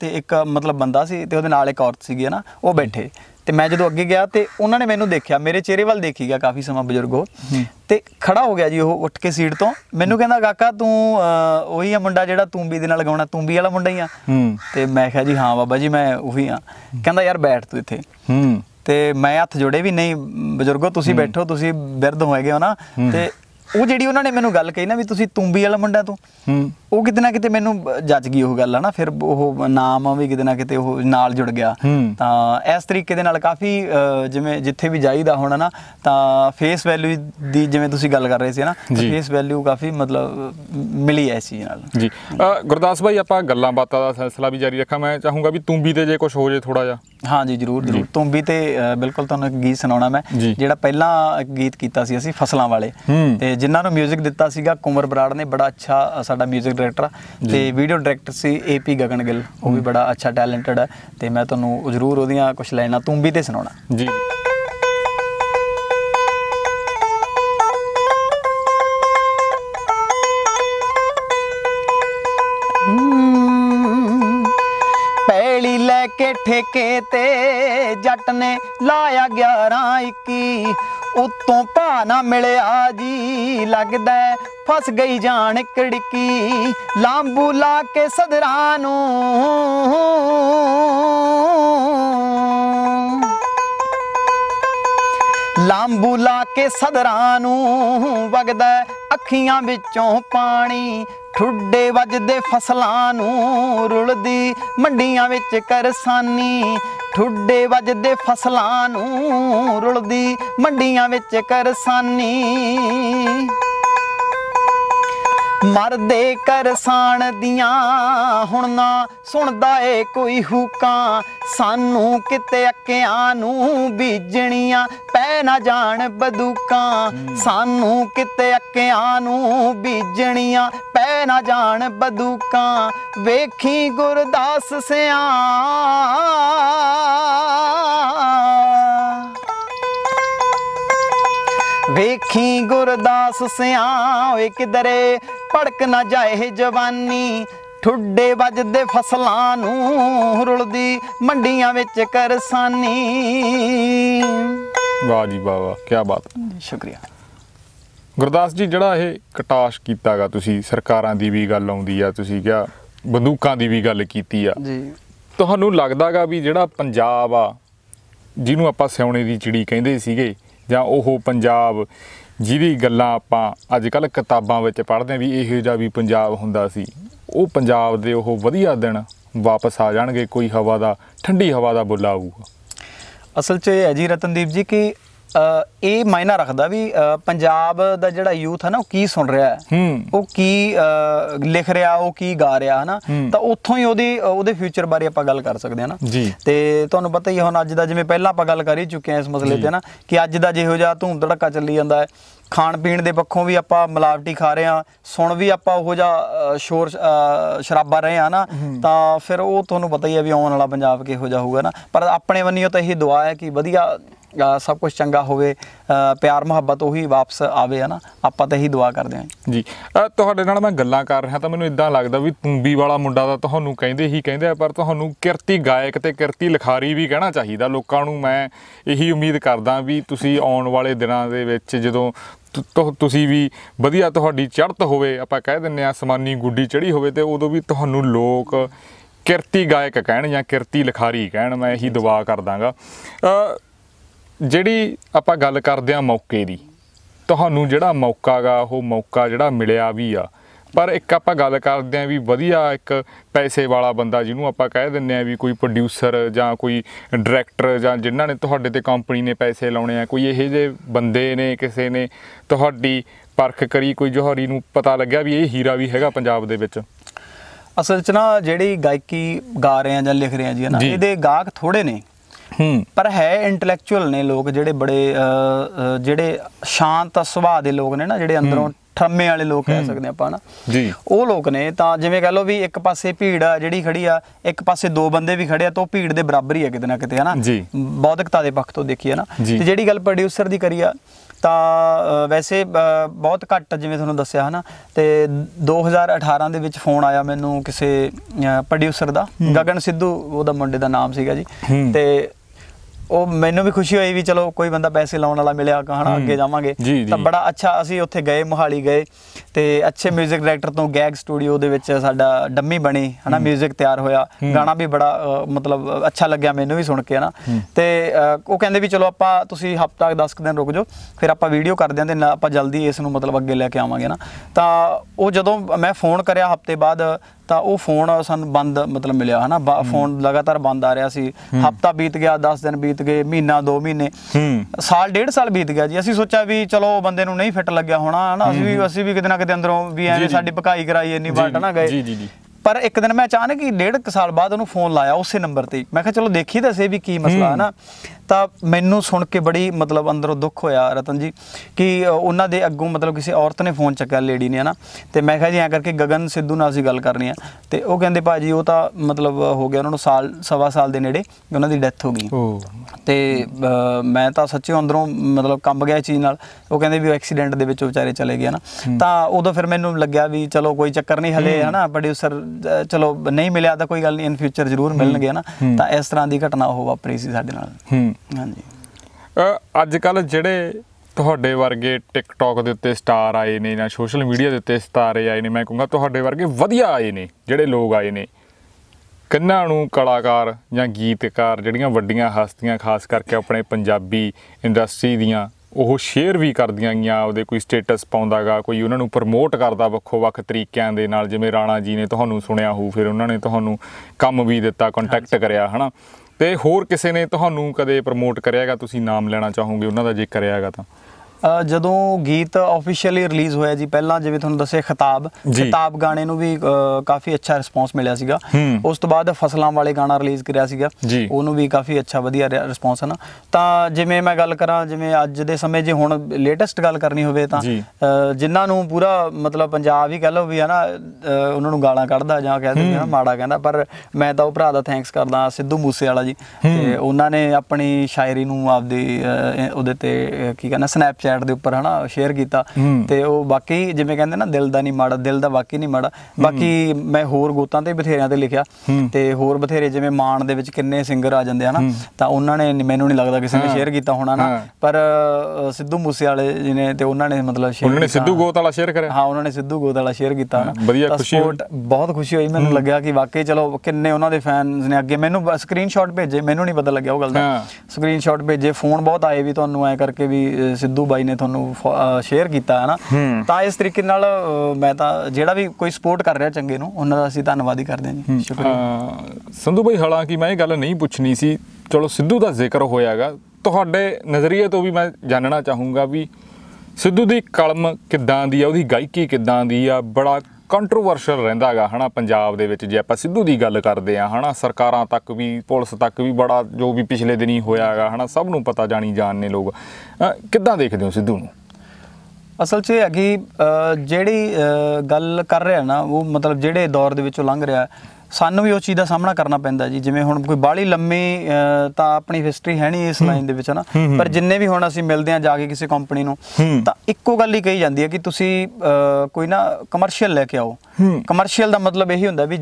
ਤੇ ਇੱਕ ਮਤਲਬ ਬੰਦਾ ਸੀ ਤੇ ਉਹਦੇ ਨਾਲ ਇੱਕ ਔਰਤ ਸੀਗੀ ਹਨਾ ਉਹ ਬੈਠੇ ਤੇ ਮੈਂ ਜਦੋਂ ਅੱਗੇ ਗਿਆ ਤੇ ਉਹਨਾਂ ਨੇ ਮੈਨੂੰ ਦੇਖਿਆ ਮੇਰੇ ਚਿਹਰੇ ਵੱਲ ਦੇਖੀ ਗਿਆ ਕਾਫੀ ਸਮਾਂ ਬਜ਼ੁਰਗੋ ਤੇ ਖੜਾ ਹੋ ਗਿਆ ਜੀ ਉਹ ਉੱਠ ਕੇ ਸੀਟ ਤੋਂ ਮੈਨੂੰ ਕਹਿੰਦਾ ਕਾਕਾ ਤੂੰ ਉਹੀ ਆ ਮੁੰਡਾ ਜਿਹੜਾ ਵੀ ਦੇ ਨਾਲ ਗਾਉਣਾ ਵੀ ਵਾਲਾ ਮੁੰਡਾ ਹੀ ਆ ਤੇ ਮੈਂ ਕਿਹਾ ਜੀ ਹਾਂ ਬਾਬਾ ਜੀ ਮੈਂ ਉਹੀ ਆ ਕਹਿੰਦਾ ਯਾਰ ਬੈਠ ਤੂੰ ਇੱਥੇ ਤੇ ਮੈਂ ਹੱਥ ਜੋੜੇ ਵੀ ਨਹੀਂ ਬਜ਼ੁਰਗੋ ਤੁਸੀਂ ਬੈਠੋ ਤੁਸੀਂ ਬਿਰਧ ਹੋਏਗੇ ਹੋ ਨਾ ਤੇ ਉਹ ਜਿਹੜੀ ਉਹਨਾਂ ਨੇ ਮੈਨੂੰ ਗੱਲ ਕਹੀ ਨਾ ਵੀ ਤੁਸੀਂ ਤੁੰਬੀ ਵਾਲਾ ਮੁੰਡਾ ਤੋਂ ਉਹ ਕਿਤੇ ਨਾ ਕਿਤੇ ਮੈਨੂੰ ਜੱਜ ਗਈ ਉਹ ਗੱਲ ਹਨਾ ਫਿਰ ਉਹ ਨਾਮ ਵੀ ਕਿਤੇ ਨਾ ਕਿਤੇ ਉਹ ਨਾਲ ਜੁੜ ਗਿਆ ਤਾਂ ਇਸ ਤਰੀਕੇ ਦੇ ਨਾਲ ਕਾਫੀ ਜਿਵੇਂ ਜਿੱਥੇ ਵੀ ਜਾਈਦਾ ਹੁਣ ਨਾ ਤਾਂ ਫੇਸ ਵੈਲਿਊ ਦੀ ਜਿਵੇਂ ਤੁਸੀਂ ਗੱਲ ਕਰ ਰਹੇ ਸੀ ਨਾ ਫੇਸ ਵੈਲਿਊ ਕਾਫੀ ਮਤਲਬ ਮਿਲੀ ਐ ਸੀ ਨਾਲ ਜੀ ਗੁਰਦਾਸ ਭਾਈ ਆਪਾਂ ਗੱਲਾਂ ਬਾਤਾਂ ਦਾ ਸਿਲਸਿਲਾ ਵੀ ਜਾਰੀ ਰੱਖਾਂ ਮੈਂ ਚਾਹੂੰਗਾ ਵੀ ਤੁੰਬੀ ਤੇ ਜੇ ਕੁਝ ਹੋ ਜੇ ਥੋੜਾ ਜਿਹਾ ਹਾਂ ਜੀ ਜਰੂਰ ਜਰੂਰ ਤੁੰਬੀ ਤੇ ਬਿਲਕੁਲ ਤੁਹਾਨੂੰ ਇੱਕ ਗੀਤ ਸੁਣਾਉਣਾ ਮੈਂ ਜਿਹੜਾ ਪਹਿਲਾਂ ਗੀਤ ਕੀਤਾ ਸੀ ਅਸੀਂ ਫਸਲਾਂ ਵਾਲੇ ਤੇ ਜਿਨ੍ਹਾਂ ਨੂੰ 뮤직 ਦਿੱਤਾ ਸੀਗਾ ਕੁਮਰ ਬਰਾੜ ਨੇ ਬੜਾ ਅੱਛਾ ਸਾਡਾ 뮤직 ਡਾਇਰੈਕਟਰ ਤੇ ਵੀਡੀਓ ਡਾਇਰੈਕਟਰ ਸੀ ਏਪੀ ਗਗਨ ਗਿੱਲ ਉਹ ਵੀ ਬੜਾ ਅੱਛਾ ਟੈਲੈਂਟਡ ਹੈ ਤੇ ਮੈਂ ਤੁਹਾਨੂੰ ਜ਼ਰੂਰ ਉਹਦੀਆਂ ਕੁਝ ਲਾਈਨਾਂ ਵੀ ਤੇ ਸੁਣਾਉਣਾ ਜੀ ਪੈਲੀ ਲੈ ਕੇ ਠੇਕੇ ਤੇ ਜੱਟ ਨੇ ਲਾਇਆ 11 21 ਉਤੋਂ ਭਾ ਨਾ ਮਿਲਿਆ ਜੀ ਲੱਗਦਾ ਫਸ ਗਈ ਜਾਣ ਕੜਕੀ ਲਾਂਬੂ ਲਾ ਕੇ ਸਦਰਾਂ ਨੂੰ ਲਾਂਬੂ ਲਾ ਕੇ ਸਦਰਾਂ ਨੂੰ ਵਗਦਾ ਅੱਖੀਆਂ ਵਿੱਚੋਂ ਪਾਣੀ ਠੁੱਡੇ ਵੱਜਦੇ ਫਸਲਾਂ ਨੂੰ ਰੁਲਦੀ ਮੰਡੀਆਂ ਵਿੱਚ ਕਰਸਾਨੀ ਠੁੱਡੇ ਵੱਜਦੇ ਫਸਲਾਂ ਨੂੰ ਰੁਲਦੀ ਮੰਡੀਆਂ ਵਿੱਚ ਕਰਸਾਨੀ ਮਰਦੇ ਕਰਸਾਨ ਦੀਆਂ ਹੁਣ ਨਾ ਸੁਣਦਾ ਏ ਕੋਈ ਹੂਕਾਂ ਸਾਨੂੰ ਕਿਤੇ ਅੱਕਿਆਂ ਨੂੰ ਬੀਜਣੀਆਂ ਪੈ ਨਾ ਜਾਣ ਬਦੂਕਾਂ ਸਾਨੂੰ ਕਿਤੇ ਅੱਕਿਆਂ ਨੂੰ ਬੀਜਣੀਆਂ ਪੈ ਨਾ ਜਾਣ ਬਦੂਕਾਂ ਵੇਖੀ ਗੁਰਦਾਸ ਸਿਆ ਵੇਖੀ ਗੁਰਦਾਸ ਸਿਆ ਓਏ ਕਿਦਰੇ ਭੜਕ ਨਾ ਜਾਏ ਜਵਾਨੀ ਠੁੱਡੇ ਵੱਜਦੇ ਫਸਲਾਂ ਨੂੰ ਰੁਲਦੀ ਮੰਡੀਆਂ ਵਿੱਚ ਕਰਸਾਨੀ ਵਾਹ ਜੀ ਵਾਹ ਵਾਹ ਕੀ ਬਾਤ ਸ਼ੁਕਰੀਆ ਗੁਰਦਾਸ ਜੀ ਜਿਹੜਾ ਇਹ ਕਟਾਸ਼ ਕੀਤਾਗਾ ਤੁਸੀਂ ਸਰਕਾਰਾਂ ਦੀ ਵੀ ਗੱਲ ਆਉਂਦੀ ਆ ਤੁਸੀਂ ਕਿਹਾ ਬੰਦੂਕਾਂ ਦੀ ਵੀ ਗੱਲ ਕੀਤੀ ਆ ਜੀ ਤੁਹਾਨੂੰ ਲੱਗਦਾਗਾ ਵੀ ਜਿਹੜਾ ਪੰਜਾਬ ਆ ਜਿਹਨੂੰ ਆਪਾਂ ਸਿਉਣੇ ਦੀ ਚਿੜੀ ਕਹਿੰਦੇ ਸੀਗੇ ਜਾਂ ਉਹ ਪੰਜਾਬ ਜਿਹਦੀ ਗੱਲਾਂ ਆਪਾਂ ਅੱਜ ਕੱਲ ਕਿਤਾਬਾਂ ਵਿੱਚ ਪੜ੍ਹਦੇ ਆਂ ਵੀ ਇਹੋ ਜਿਹਾ ਵੀ ਪੰਜਾਬ ਹੁੰਦਾ ਸੀ ਉਹ ਪੰਜਾਬ ਦੇ ਉਹ ਵਧੀਆ ਦਿਨ ਵਾਪਸ ਆ ਜਾਣਗੇ ਕੋਈ ਹਵਾ ਦਾ ਠੰਡੀ ਹਵਾ ਦਾ ਬੁੱਲਾ ਆਊਗਾ ਅਸਲ 'ਚ ਇਹ ਹੈ ਜੀ ਰਤਨਦੀਪ ਜੀ ਕਿ ਇਹ ਮਾਇਨਾ ਰੱਖਦਾ ਵੀ ਪੰਜਾਬ ਦਾ ਜਿਹੜਾ ਯੂਥ ਹੈ ਨਾ ਉਹ ਕੀ ਸੁਣ ਰਿਹਾ ਹੈ ਉਹ ਕੀ ਲਿਖ ਰਿਹਾ ਉਹ ਕੀ ਗਾ ਰਿਹਾ ਹੈ ਨਾ ਤਾਂ ਉੱਥੋਂ ਹੀ ਉਹਦੀ ਉਹਦੇ ਫਿਊਚਰ ਬਾਰੇ ਆਪਾਂ ਗੱਲ ਕਰ ਸਕਦੇ ਹਾਂ ਨਾ ਤੇ ਤੁਹਾਨੂੰ ਪਤਾ ਹੀ ਹੁਣ ਅੱਜ ਦਾ ਜਿਵੇਂ ਪਹਿਲਾਂ ਆਪਾਂ ਗੱਲ ਕਰ ਹੀ ਚੁੱਕੇ ਹਾਂ ਇਸ ਮਸਲੇ ਤੇ ਨਾ ਕਿ ਅੱਜ ਦਾ ਜਿਹੋ ਜਿਹਾ ਧੂਮ ਧੜਕਾ ਚੱਲੀ ਜਾਂਦਾ ਹੈ ਖਾਣ ਪੀਣ ਦੇ ਪੱਖੋਂ ਵੀ ਆਪਾਂ ਮਲਾਵਟੀ ਖਾ ਰਹੇ ਆ ਸੁਣ ਵੀ ਆਪਾਂ ਉਹੋ ਜਿਹਾ ਸ਼ੋਰ ਸ਼ਰਾਬਾ ਰਹੇ ਆ ਨਾ ਤਾਂ ਫਿਰ ਉਹ ਤੁਹਾਨੂੰ ਪਤਾ ਹੀ ਹੈ ਵੀ ਆਉਣ ਵਾਲਾ ਪੰਜਾਬ ਕਿਹੋ ਜਿਹਾ ਹੋਊਗਾ ਨਾ ਪਰ ਆਪਣੇ ਵੱਨੀਓ ਤਾਂ ਇਹ ਦੁਆ ਹੈ ਕਿ ਵਧੀਆ ਸਭ ਕੁਝ ਚੰਗਾ ਹੋਵੇ ਪਿਆਰ ਮੁਹੱਬਤ ਉਹੀ ਵਾਪਸ ਆਵੇ ਹਨਾ ਆਪਾਂ ਤਾਂ ਇਹੀ ਦੁਆ ਕਰਦੇ ਹਾਂ ਜੀ ਤੁਹਾਡੇ ਨਾਲ ਮੈਂ ਗੱਲਾਂ ਕਰ ਰਿਹਾ ਤਾਂ ਮੈਨੂੰ ਇਦਾਂ ਲੱਗਦਾ ਵੀ ਤੁੰਬੀ ਵਾਲਾ ਮੁੰਡਾ ਦਾ ਤੁਹਾਨੂੰ ਕਹਿੰਦੇ ਹੀ ਕਹਿੰਦੇ ਆ ਪਰ ਤੁਹਾਨੂੰ ਕਿਰਤੀ ਗਾਇਕ ਤੇ ਕਿਰਤੀ ਲਿਖਾਰੀ ਵੀ ਕਹਿਣਾ ਚਾਹੀਦਾ ਲੋਕਾਂ ਨੂੰ ਮੈਂ ਇਹੀ ਉਮੀਦ ਕਰਦਾ ਵੀ ਤੁਸੀਂ ਆਉਣ ਵਾਲੇ ਦਿਨਾਂ ਦੇ ਵਿੱਚ ਜਦੋਂ ਤੁਸੀਂ ਵੀ ਵਧੀਆ ਤੁਹਾਡੀ ਚੜ੍ਹਤ ਹੋਵੇ ਆਪਾਂ ਕਹਿ ਦਿੰਨੇ ਆ ਸਮਾਨੀ ਗੁੱਡੀ ਚੜੀ ਹੋਵੇ ਤੇ ਉਦੋਂ ਵੀ ਤੁਹਾਨੂੰ ਲੋਕ ਕਿਰਤੀ ਗਾਇਕ ਕਹਿਣ ਜਾਂ ਕਿਰਤੀ ਲਿਖਾਰੀ ਕਹਿਣ ਮੈਂ ਇਹੀ ਦੁਆ ਕਰਦਾਗਾ ਜਿਹੜੀ ਆਪਾਂ ਗੱਲ ਕਰਦੇ ਆ ਮੌਕੇ ਦੀ ਤੁਹਾਨੂੰ ਜਿਹੜਾ ਮੌਕਾਗਾ ਉਹ ਮੌਕਾ ਜਿਹੜਾ ਮਿਲਿਆ ਵੀ ਆ ਪਰ ਇੱਕ ਆਪਾਂ ਗੱਲ ਕਰਦੇ ਆ ਵੀ ਵਧੀਆ ਇੱਕ ਪੈਸੇ ਵਾਲਾ ਬੰਦਾ ਜਿਹਨੂੰ ਆਪਾਂ ਕਹਿ ਦਿੰਨੇ ਆ ਵੀ ਕੋਈ ਪ੍ਰੋਡਿਊਸਰ ਜਾਂ ਕੋਈ ਡਾਇਰੈਕਟਰ ਜਾਂ ਜਿਨ੍ਹਾਂ ਨੇ ਤੁਹਾਡੇ ਤੇ ਕੰਪਨੀ ਨੇ ਪੈਸੇ ਲਾਉਣੇ ਆ ਕੋਈ ਇਹੋ ਜਿਹੇ ਬੰਦੇ ਨੇ ਕਿਸੇ ਨੇ ਤੁਹਾਡੀ ਪਰਖ ਕਰੀ ਕੋਈ ਜੋਹਰੀ ਨੂੰ ਪਤਾ ਲੱਗਿਆ ਵੀ ਇਹ ਹੀਰਾ ਵੀ ਹੈਗਾ ਪੰਜਾਬ ਦੇ ਵਿੱਚ ਅਸਲ 'ਚ ਨਾ ਜਿਹੜੀ ਗਾਇਕੀ ਗਾ ਰਹੇ ਆ ਜਾਂ ਲਿਖ ਰਹੇ ਆ ਜੀ ਨਾ ਇਹਦੇ ਗਾਹਕ ਥੋੜੇ ਨੇ ਹੂੰ ਪਰ ਹੈ ਇੰਟੈਲੈਕਚੁਅਲ ਨੇ ਲੋਕ ਜਿਹੜੇ ਬੜੇ ਜਿਹੜੇ ਸ਼ਾਂਤ ਸੁਭਾਅ ਦੇ ਲੋਕ ਨੇ ਨਾ ਜਿਹੜੇ ਅੰਦਰੋਂ ਠਰਮੇ ਵਾਲੇ ਲੋਕ ਕਹਿ ਸਕਦੇ ਆਪਾਂ ਨਾ ਜੀ ਉਹ ਲੋਕ ਨੇ ਤਾਂ ਜਿਵੇਂ ਕਹ ਲਓ ਵੀ ਇੱਕ ਪਾਸੇ ਭੀੜ ਆ ਜਿਹੜੀ ਖੜੀ ਆ ਇੱਕ ਪਾਸੇ ਦੋ ਬੰਦੇ ਵੀ ਖੜੇ ਆ ਤਾਂ ਉਹ ਭੀੜ ਦੇ ਬਰਾਬਰ ਹੀ ਆ ਕਿਤੇ ਨਾ ਕਿਤੇ ਹਨਾ ਬੌਧਿਕਤਾ ਦੇ ਪੱਖ ਤੋਂ ਦੇਖੀਏ ਨਾ ਤੇ ਜਿਹੜੀ ਗੱਲ ਪ੍ਰੋਡਿਊਸਰ ਦੀ ਕਰੀ ਆ ਤਾਂ ਵੈਸੇ ਬਹੁਤ ਘੱਟ ਜਿਵੇਂ ਤੁਹਾਨੂੰ ਦੱਸਿਆ ਹਨਾ ਤੇ 2018 ਦੇ ਵਿੱਚ ਫੋਨ ਆਇਆ ਮੈਨੂੰ ਕਿਸੇ ਪ੍ਰੋਡਿਊਸਰ ਦਾ ਗਗਨ ਸਿੱਧੂ ਉਹਦਾ ਮੁੰਡੇ ਦਾ ਨਾਮ ਸੀਗਾ ਜੀ ਤੇ ਉਹ ਮੈਨੂੰ ਵੀ ਖੁਸ਼ੀ ਹੋਈ ਵੀ ਚਲੋ ਕੋਈ ਬੰਦਾ ਪੈਸੇ ਲਾਉਣ ਵਾਲਾ ਮਿਲਿਆ ਕਹਣਾ ਅੱਗੇ ਜਾਵਾਂਗੇ ਤਾਂ ਬੜਾ ਅੱਛਾ ਅਸੀਂ ਉੱਥੇ ਗਏ ਮੁਹਾਲੀ ਗਏ ਤੇ ਅੱਛੇ 뮤직 ਡਾਇਰੈਕਟਰ ਤੋਂ ਗੈਗ ਸਟੂਡੀਓ ਦੇ ਵਿੱਚ ਸਾਡਾ ਡੰਮੀ ਬਣੀ ਹਨਾ 뮤직 ਤਿਆਰ ਹੋਇਆ ਗਾਣਾ ਵੀ ਬੜਾ ਮਤਲਬ ਅੱਛਾ ਲੱਗਿਆ ਮੈਨੂੰ ਵੀ ਸੁਣ ਕੇ ਹਨਾ ਤੇ ਉਹ ਕਹਿੰਦੇ ਵੀ ਚਲੋ ਆਪਾਂ ਤੁਸੀਂ ਹਫਤਾ 10 ਦਿਨ ਰੁਕ ਜਾਓ ਫਿਰ ਆਪਾਂ ਵੀਡੀਓ ਕਰਦੇ ਦਿਆਂ ਤੇ ਆਪਾਂ ਜਲਦੀ ਇਸ ਨੂੰ ਮਤਲਬ ਅੱਗੇ ਲੈ ਕੇ ਆਵਾਂਗੇ ਹਨਾ ਤਾਂ ਉਹ ਜਦੋਂ ਮੈਂ ਫੋਨ ਕਰਿਆ ਹਫਤੇ ਬਾਅਦ ਤਾਂ ਉਹ ਫੋਨ ਸਾਨੂੰ ਬੰਦ ਮਤਲਬ ਮਿਲਿਆ ਹਨਾ ਫੋਨ ਲਗਾਤਾਰ ਬੰਦ ਆ ਰਿਹਾ ਸੀ ਹਫਤਾ ਬੀਤ ਗਿਆ 10 ਦਿਨ ਬੀਤ ਗਏ ਮਹੀਨਾ 2 ਮਹੀਨੇ ਸਾਲ ਡੇਢ ਸਾਲ ਬੀਤ ਗਿਆ ਜੀ ਅਸੀਂ ਸੋਚਿਆ ਵੀ ਚਲੋ ਬੰਦੇ ਨੂੰ ਨਹੀਂ ਫਿੱਟ ਲੱਗਿਆ ਹੋਣਾ ਹਨਾ ਅਸੀਂ ਵੀ ਅਸੀਂ ਵੀ ਕਿਤੇ ਨਾ ਕਿਤੇ ਅੰਦਰੋਂ ਵੀ ਐਵੇਂ ਸਾਡੀ ਪਕਾਈ ਕਰਾਈ ਇੰਨੀ ਵਾਰ ਨਾ ਗਏ ਪਰ ਇੱਕ ਦਿਨ ਮੈਂ ਅਚਾਨਕ ਹੀ ਡੇਢ ਸਾਲ ਬਾਅਦ ਉਹਨੂੰ ਫੋਨ ਲਾਇਆ ਉਸੇ ਨੰਬਰ ਤੇ ਮੈਂ ਕਿਹਾ ਚਲੋ ਦੇਖੀ ਦੱਸੇ ਵੀ ਕੀ ਮਸਲਾ ਹੈ ਨਾ ਤਾਂ ਮੈਨੂੰ ਸੁਣ ਕੇ ਬੜੀ ਮਤਲਬ ਅੰਦਰੋਂ ਦੁੱਖ ਹੋਇਆ ਰਤਨ ਜੀ ਕਿ ਉਹਨਾਂ ਦੇ ਅੱਗੋਂ ਮਤਲਬ ਕਿਸੇ ਔਰਤ ਨੇ ਫੋਨ ਚੱਕਿਆ ਲੇਡੀ ਨੇ ਹਨਾ ਤੇ ਮੈਂ ਕਿਹਾ ਜੀ ਐ ਕਰਕੇ ਗਗਨ ਸਿੱਧੂ ਨਾਲ ਅਸੀਂ ਗੱਲ ਕਰਨੀ ਆ ਤੇ ਉਹ ਕਹਿੰਦੇ ਭਾਜੀ ਉਹ ਤਾਂ ਮਤਲਬ ਹੋ ਗਿਆ ਉਹਨਾਂ ਨੂੰ ਸਾਲ ਸਵਾ ਸਾਲ ਦੇ ਨੇੜੇ ਉਹਨਾਂ ਦੀ ਡੈਥ ਹੋ ਗਈ ਤੇ ਮੈਂ ਤਾਂ ਸੱਚੇ ਅੰਦਰੋਂ ਮਤਲਬ ਕੰਬ ਗਿਆ ਚੀਜ਼ ਨਾਲ ਉਹ ਕਹਿੰਦੇ ਵੀ ਉਹ ਐਕਸੀਡੈਂਟ ਦੇ ਵਿੱਚ ਵਿਚਾਰੇ ਚਲੇ ਗਏ ਹਨਾ ਤਾਂ ਉਦੋਂ ਫਿਰ ਮੈਨੂੰ ਲੱਗਿਆ ਵੀ ਚਲੋ ਕੋਈ ਚੱਕਰ ਨਹੀਂ ਹਲੇ ਹਨਾ ਪ੍ਰੋਡਿਊਸਰ ਚਲੋ ਨਹੀਂ ਮਿਲਿਆ ਤਾਂ ਕੋਈ ਗੱਲ ਨਹੀਂ ਇਨ ਫਿਊਚਰ ਜ਼ਰੂਰ ਮਿਲਣਗੇ ਨਾ ਤਾਂ ਇਸ ਤਰ੍ਹਾਂ ਦੀ ਘਟਨਾ ਉਹ ਵਾਪਰੀ ਸੀ ਸਾਡੇ ਨਾਲ ਹਾਂਜੀ ਅੱਜ ਕੱਲ ਜਿਹੜੇ ਤੁਹਾਡੇ ਵਰਗੇ ਟਿਕਟੌਕ ਦੇ ਉੱਤੇ ਸਟਾਰ ਆਏ ਨੇ ਜਾਂ ਸੋਸ਼ਲ ਮੀਡੀਆ ਦੇ ਉੱਤੇ ਸਟਾਰੇ ਆਏ ਨੇ ਮੈਂ ਕਹੂੰਗਾ ਤੁਹਾਡੇ ਵਰਗੇ ਵਧੀਆ ਆਏ ਨੇ ਜਿਹੜੇ ਲੋਕ ਆਏ ਨੇ ਕਿੰਨਾਂ ਨੂੰ ਕਲਾਕਾਰ ਜਾਂ ਗੀਤਕਾਰ ਜਿਹੜੀਆਂ ਵੱਡੀਆਂ ਹਸਤੀਆਂ ਖਾਸ ਕਰਕੇ ਆਪਣੇ ਪੰਜਾਬੀ ਇੰਡਸਟਰੀ ਦੀਆਂ ਉਹ ਸ਼ੇਅਰ ਵੀ ਕਰਦੀਆਂ ਗਈਆਂ ਆਪਦੇ ਕੋਈ ਸਟੇਟਸ ਪਾਉਂਦਾਗਾ ਕੋਈ ਉਹਨਾਂ ਨੂੰ ਪ੍ਰਮੋਟ ਕਰਦਾ ਵੱਖੋ ਵੱਖ ਤਰੀਕਿਆਂ ਦੇ ਨਾਲ ਜਿਵੇਂ ਰਾਣਾ ਜੀ ਨੇ ਤੁਹਾਨੂੰ ਸੁਣਿਆ ਹੋਊ ਫਿਰ ਉਹਨਾਂ ਨੇ ਤੁਹਾਨੂੰ ਕੰਮ ਵੀ ਦਿੱਤਾ ਕੰਟੈਕਟ ਕਰਿਆ ਹਨਾ ਤੇ ਹੋਰ ਕਿਸੇ ਨੇ ਤੁਹਾਨੂੰ ਕਦੇ ਪ੍ਰਮੋਟ ਕਰਿਆਗਾ ਤੁਸੀਂ ਨਾਮ ਲੈਣਾ ਚਾਹੋਗੇ ਉਹਨਾਂ ਦਾ ਜੇ ਕਰਿਆਗਾ ਤਾਂ ਜਦੋਂ ਗੀਤ ਆਫੀਸ਼ੀਅਲੀ ਰਿਲੀਜ਼ ਹੋਇਆ ਜੀ ਪਹਿਲਾਂ ਜਿਵੇਂ ਤੁਹਾਨੂੰ ਦੱਸਿਆ ਖਿਤਾਬ ਖਿਤਾਬ ਗਾਣੇ ਨੂੰ ਵੀ ਕਾਫੀ ਅੱਛਾ ਰਿਸਪੌਂਸ ਮਿਲਿਆ ਸੀਗਾ ਉਸ ਤੋਂ ਬਾਅਦ ਫਸਲਾਂ ਵਾਲੇ ਗਾਣਾ ਰਿਲੀਜ਼ ਕਰਿਆ ਸੀਗਾ ਉਹਨੂੰ ਵੀ ਕਾਫੀ ਅੱਛਾ ਵਧੀਆ ਰਿਸਪੌਂਸ ਹੈ ਨਾ ਤਾਂ ਜਿਵੇਂ ਮੈਂ ਗੱਲ ਕਰਾਂ ਜਿਵੇਂ ਅੱਜ ਦੇ ਸਮੇਂ ਜੇ ਹੁਣ ਲੇਟੈਸਟ ਗੱਲ ਕਰਨੀ ਹੋਵੇ ਤਾਂ ਜਿਨ੍ਹਾਂ ਨੂੰ ਪੂਰਾ ਮਤਲਬ ਪੰਜਾਬ ਹੀ ਕਹ ਲਓ ਵੀ ਹੈ ਨਾ ਉਹਨਾਂ ਨੂੰ ਗਾਲਾਂ ਕੱਢਦਾ ਜਾਂ ਕਹਿ ਦਿੰਦੇ ਨਾ ਮਾੜਾ ਕਹਿੰਦਾ ਪਰ ਮੈਂ ਤਾਂ ਉਹ ਭਰਾ ਦਾ ਥੈਂਕਸ ਕਰਦਾ ਸਿੱਧੂ ਮੂਸੇ ਵਾਲਾ ਜੀ ਤੇ ਉਹਨਾਂ ਨੇ ਆਪਣੀ ਸ਼ਾਇਰੀ ਨੂੰ ਆਪਦੀ ਉਹਦੇ ਤੇ ਕੀ ਕਹਿੰਦਾ ਸਨੈਪ ਚੈਟ ਦੇ ਉੱਪਰ ਹਨਾ ਸ਼ੇਅਰ ਕੀਤਾ ਤੇ ਉਹ ਬਾਕੀ ਜਿਵੇਂ ਕਹਿੰਦੇ ਨਾ ਦਿਲ ਦਾ ਨਹੀਂ ਮਾੜਾ ਦਿਲ ਦਾ ਵਾਕਈ ਨਹੀਂ ਮਾੜਾ ਬਾਕੀ ਮੈਂ ਹੋਰ ਗੋਤਾਂ ਤੇ ਬਥੇਰਿਆਂ ਤੇ ਲਿਖਿਆ ਤੇ ਹੋਰ ਬਥੇਰੇ ਜਿਵੇਂ ਮਾਨ ਦੇ ਵਿੱਚ ਕਿੰਨੇ ਸਿੰਗਰ ਆ ਜਾਂਦੇ ਹਨਾ ਤਾਂ ਉਹਨਾਂ ਨੇ ਮੈਨੂੰ ਨਹੀਂ ਲੱਗਦਾ ਕਿਸੇ ਨੇ ਸ਼ੇਅਰ ਕੀਤਾ ਹੋਣਾ ਨਾ ਪਰ ਸਿੱਧੂ ਮੂਸੇ ਵਾਲੇ ਜੀ ਨੇ ਤੇ ਉਹਨਾਂ ਨੇ ਮਤਲਬ ਸ਼ੇਅਰ ਉਹਨਾਂ ਨੇ ਸਿੱਧੂ ਗੋਤ ਵਾਲਾ ਸ਼ੇਅਰ ਕਰਿਆ ਹਾਂ ਉਹਨਾਂ ਨੇ ਸਿੱਧੂ ਗੋਤ ਵਾਲਾ ਸ਼ੇਅਰ ਕੀਤਾ ਹਨਾ ਵਧੀਆ ਖੁਸ਼ੀ ਬਹੁਤ ਖੁਸ਼ੀ ਹੋਈ ਮੈਨੂੰ ਲੱਗਿਆ ਕਿ ਵਾਕਈ ਚਲੋ ਕਿੰਨੇ ਉਹਨਾਂ ਦੇ ਫੈਨਸ ਨੇ ਅੱਗੇ ਮੈਨੂੰ ਸਕਰੀਨਸ਼ਾਟ ਭੇਜੇ ਮੈਨੂੰ ਨਹੀਂ ਪਤਾ ਲੱਗਿਆ ਉਹ ਗੱਲ ਦਾ ਸਕਰੀਨਸ਼ਾਟ ਭੇਜੇ ਫੋਨ ਬਹੁਤ ਆਏ ਵੀ ਤੁਹਾਨੂੰ ਐ ਕਰਕੇ ਵੀ ਸਿੱਧੂ ਬਾਈ ਨੇ ਤੁਹਾਨੂੰ ਸ਼ੇਅਰ ਕੀਤਾ ਹੈ ਨਾ ਤਾਂ ਇਸ ਤਰੀਕੇ ਨਾਲ ਮੈਂ ਤਾਂ ਜਿਹੜਾ ਵੀ ਕੋਈ ਸਪੋਰਟ ਕਰ ਰਿਹਾ ਚੰਗੇ ਨੂੰ ਉਹਨਾਂ ਦਾ ਅਸੀਂ ਧੰਨਵਾਦ ਹੀ ਕਰਦੇ ਹਾਂ ਜੀ ਸ਼ੁਕਰੀਆ ਸੰਧੂ ਬਾਈ ਹਾਲਾਂਕਿ ਮੈਂ ਇਹ ਗੱਲ ਨਹੀਂ ਪੁੱਛਣੀ ਸੀ ਚਲੋ ਸਿੱਧੂ ਦਾ ਜ਼ਿਕਰ ਹੋਇਆਗਾ ਤੁਹਾਡੇ ਨਜ਼ਰੀਏ ਤੋਂ ਵੀ ਮੈਂ ਜਾਣਨਾ ਚਾਹੂੰਗਾ ਵੀ ਸਿੱਧੂ ਦੀ ਕਲਮ ਕਿੱਦਾਂ ਦੀ ਆ ਉਹਦੀ ਗਾਇਕੀ ਕਿੱਦਾਂ ਦੀ ਆ ਬੜਾ ਕੰਟਰੋਵਰਸ਼ਲ ਰਹਿੰਦਾਗਾ ਹਨਾ ਪੰਜਾਬ ਦੇ ਵਿੱਚ ਜੇ ਆਪਾਂ ਸਿੱਧੂ ਦੀ ਗੱਲ ਕਰਦੇ ਆ ਹਨਾ ਸਰਕਾਰਾਂ ਤੱਕ ਵੀ ਪੁਲਿਸ ਤੱਕ ਵੀ ਬੜਾ ਜੋ ਵੀ ਪਿਛਲੇ ਦਿਨੀ ਹੋਇਆਗਾ ਹਨਾ ਸਭ ਨੂੰ ਪਤਾ ਜਾਣੀ ਜਾਣਨੇ ਲੋਕ ਕਿੱਦਾਂ ਦੇਖਦੇ ਹੋ ਸਿੱਧੂ ਨੂੰ ਅਸਲ 'ਚ ਅਗੀ ਜਿਹੜੀ ਗੱਲ ਕਰ ਰਿਹਾ ਨਾ ਉਹ ਮਤਲਬ ਜਿਹੜੇ ਦੌਰ ਦੇ ਵਿੱਚੋਂ ਲੰਘ ਰਿਹਾ ਸਾਨੂੰ ਵੀ ਉਹ ਚੀਜ਼ ਦਾ ਸਾਹਮਣਾ ਕਰਨਾ ਪੈਂਦਾ ਜੀ ਜਿਵੇਂ ਹੁਣ ਕੋਈ ਬਾਹਲੀ ਲੰਮੀ ਤਾਂ ਆਪਣੀ ਹਿਸਟਰੀ ਹੈ ਨਹੀਂ ਇਸ ਲਾਈਨ ਦੇ ਵਿੱਚ ਹਨਾ ਪਰ ਜਿੰਨੇ ਵੀ ਹੁਣ ਅਸੀਂ ਮਿਲਦੇ ਆ ਜਾ ਕੇ ਕਿਸੇ ਕੰਪਨੀ ਨੂੰ ਤਾਂ ਇੱਕੋ ਗੱਲ ਹੀ ਕਹੀ ਜਾਂਦੀ ਹੈ ਕਿ ਤੁਸੀਂ ਕੋਈ ਨਾ ਕਮਰਸ਼ੀਅਲ ਲੈ ਕੇ ਆਓ ਕਮਰਸ਼ੀਅਲ ਦਾ ਮਤਲਬ ਇਹੀ ਹੁੰਦਾ ਵੀ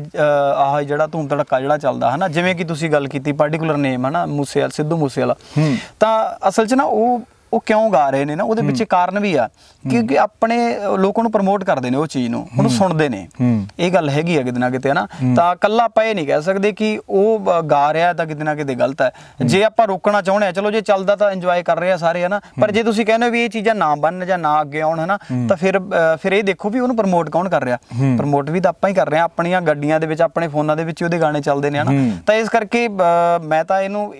ਆਹ ਜਿਹੜਾ ਧੂਮ ਧੜਕਾ ਜਿਹੜਾ ਚੱਲਦਾ ਹਨਾ ਜਿਵੇਂ ਕਿ ਤੁਸੀਂ ਗੱਲ ਕੀਤੀ ਪਾਰਟਿਕੂਲਰ ਨੇਮ ਹਨਾ ਵਾਲਾ ਸਿੱਧੂ ਮੂਸੇ ਵਾਲਾ ਤਾਂ ਅਸਲ 'ਚ ਨਾ ਉਹ ਉਹ ਕਿਉਂ ਗਾ ਰਹੇ ਨੇ ਨਾ ਉਹਦੇ ਪਿੱਛੇ ਕਾਰਨ ਵੀ ਆ ਕਿਉਂਕਿ ਆਪਣੇ ਲੋਕਾਂ ਨੂੰ ਪ੍ਰਮੋਟ ਕਰਦੇ ਨੇ ਉਹ ਚੀਜ਼ ਨੂੰ ਉਹਨੂੰ ਸੁਣਦੇ ਨੇ ਇਹ ਗੱਲ ਹੈਗੀ ਆ ਕਿਤੇ ਨਾ ਕਿਤੇ ਨਾ ਤਾਂ ਕੱਲਾ ਪਏ ਨਹੀਂ ਕਹਿ ਸਕਦੇ ਕਿ ਉਹ ਗਾ ਰਿਹਾ ਤਾਂ ਕਿਤੇ ਨਾ ਕਿਤੇ ਗਲਤ ਹੈ ਜੇ ਆਪਾਂ ਰੋਕਣਾ ਚਾਹੁੰਦੇ ਆ ਚਲੋ ਜੇ ਚੱਲਦਾ ਤਾਂ ਇੰਜੋਏ ਕਰ ਰਹੇ ਆ ਸਾਰੇ ਹਨਾ ਪਰ ਜੇ ਤੁਸੀਂ ਕਹਿੰਦੇ ਵੀ ਇਹ ਚੀਜ਼ਾਂ ਨਾ ਬੰਨ ਜਾਂ ਨਾ ਅੱਗੇ ਆਉਣ ਹਨਾ ਤਾਂ ਫਿਰ ਫਿਰ ਇਹ ਦੇਖੋ ਵੀ ਉਹਨੂੰ ਪ੍ਰਮੋਟ ਕੌਣ ਕਰ ਰਿਹਾ ਪ੍ਰਮੋਟ ਵੀ ਤਾਂ ਆਪਾਂ ਹੀ ਕਰ ਰਹੇ ਆ ਆਪਣੀਆਂ ਗੱਡੀਆਂ ਦੇ ਵਿੱਚ ਆਪਣੇ ਫੋਨਾਂ ਦੇ ਵਿੱਚ ਉਹਦੇ ਗਾਣੇ ਚੱਲਦੇ ਨੇ ਹਨਾ ਤਾਂ ਇਸ ਕਰਕੇ ਮੈਂ ਤਾਂ ਇਹਨੂੰ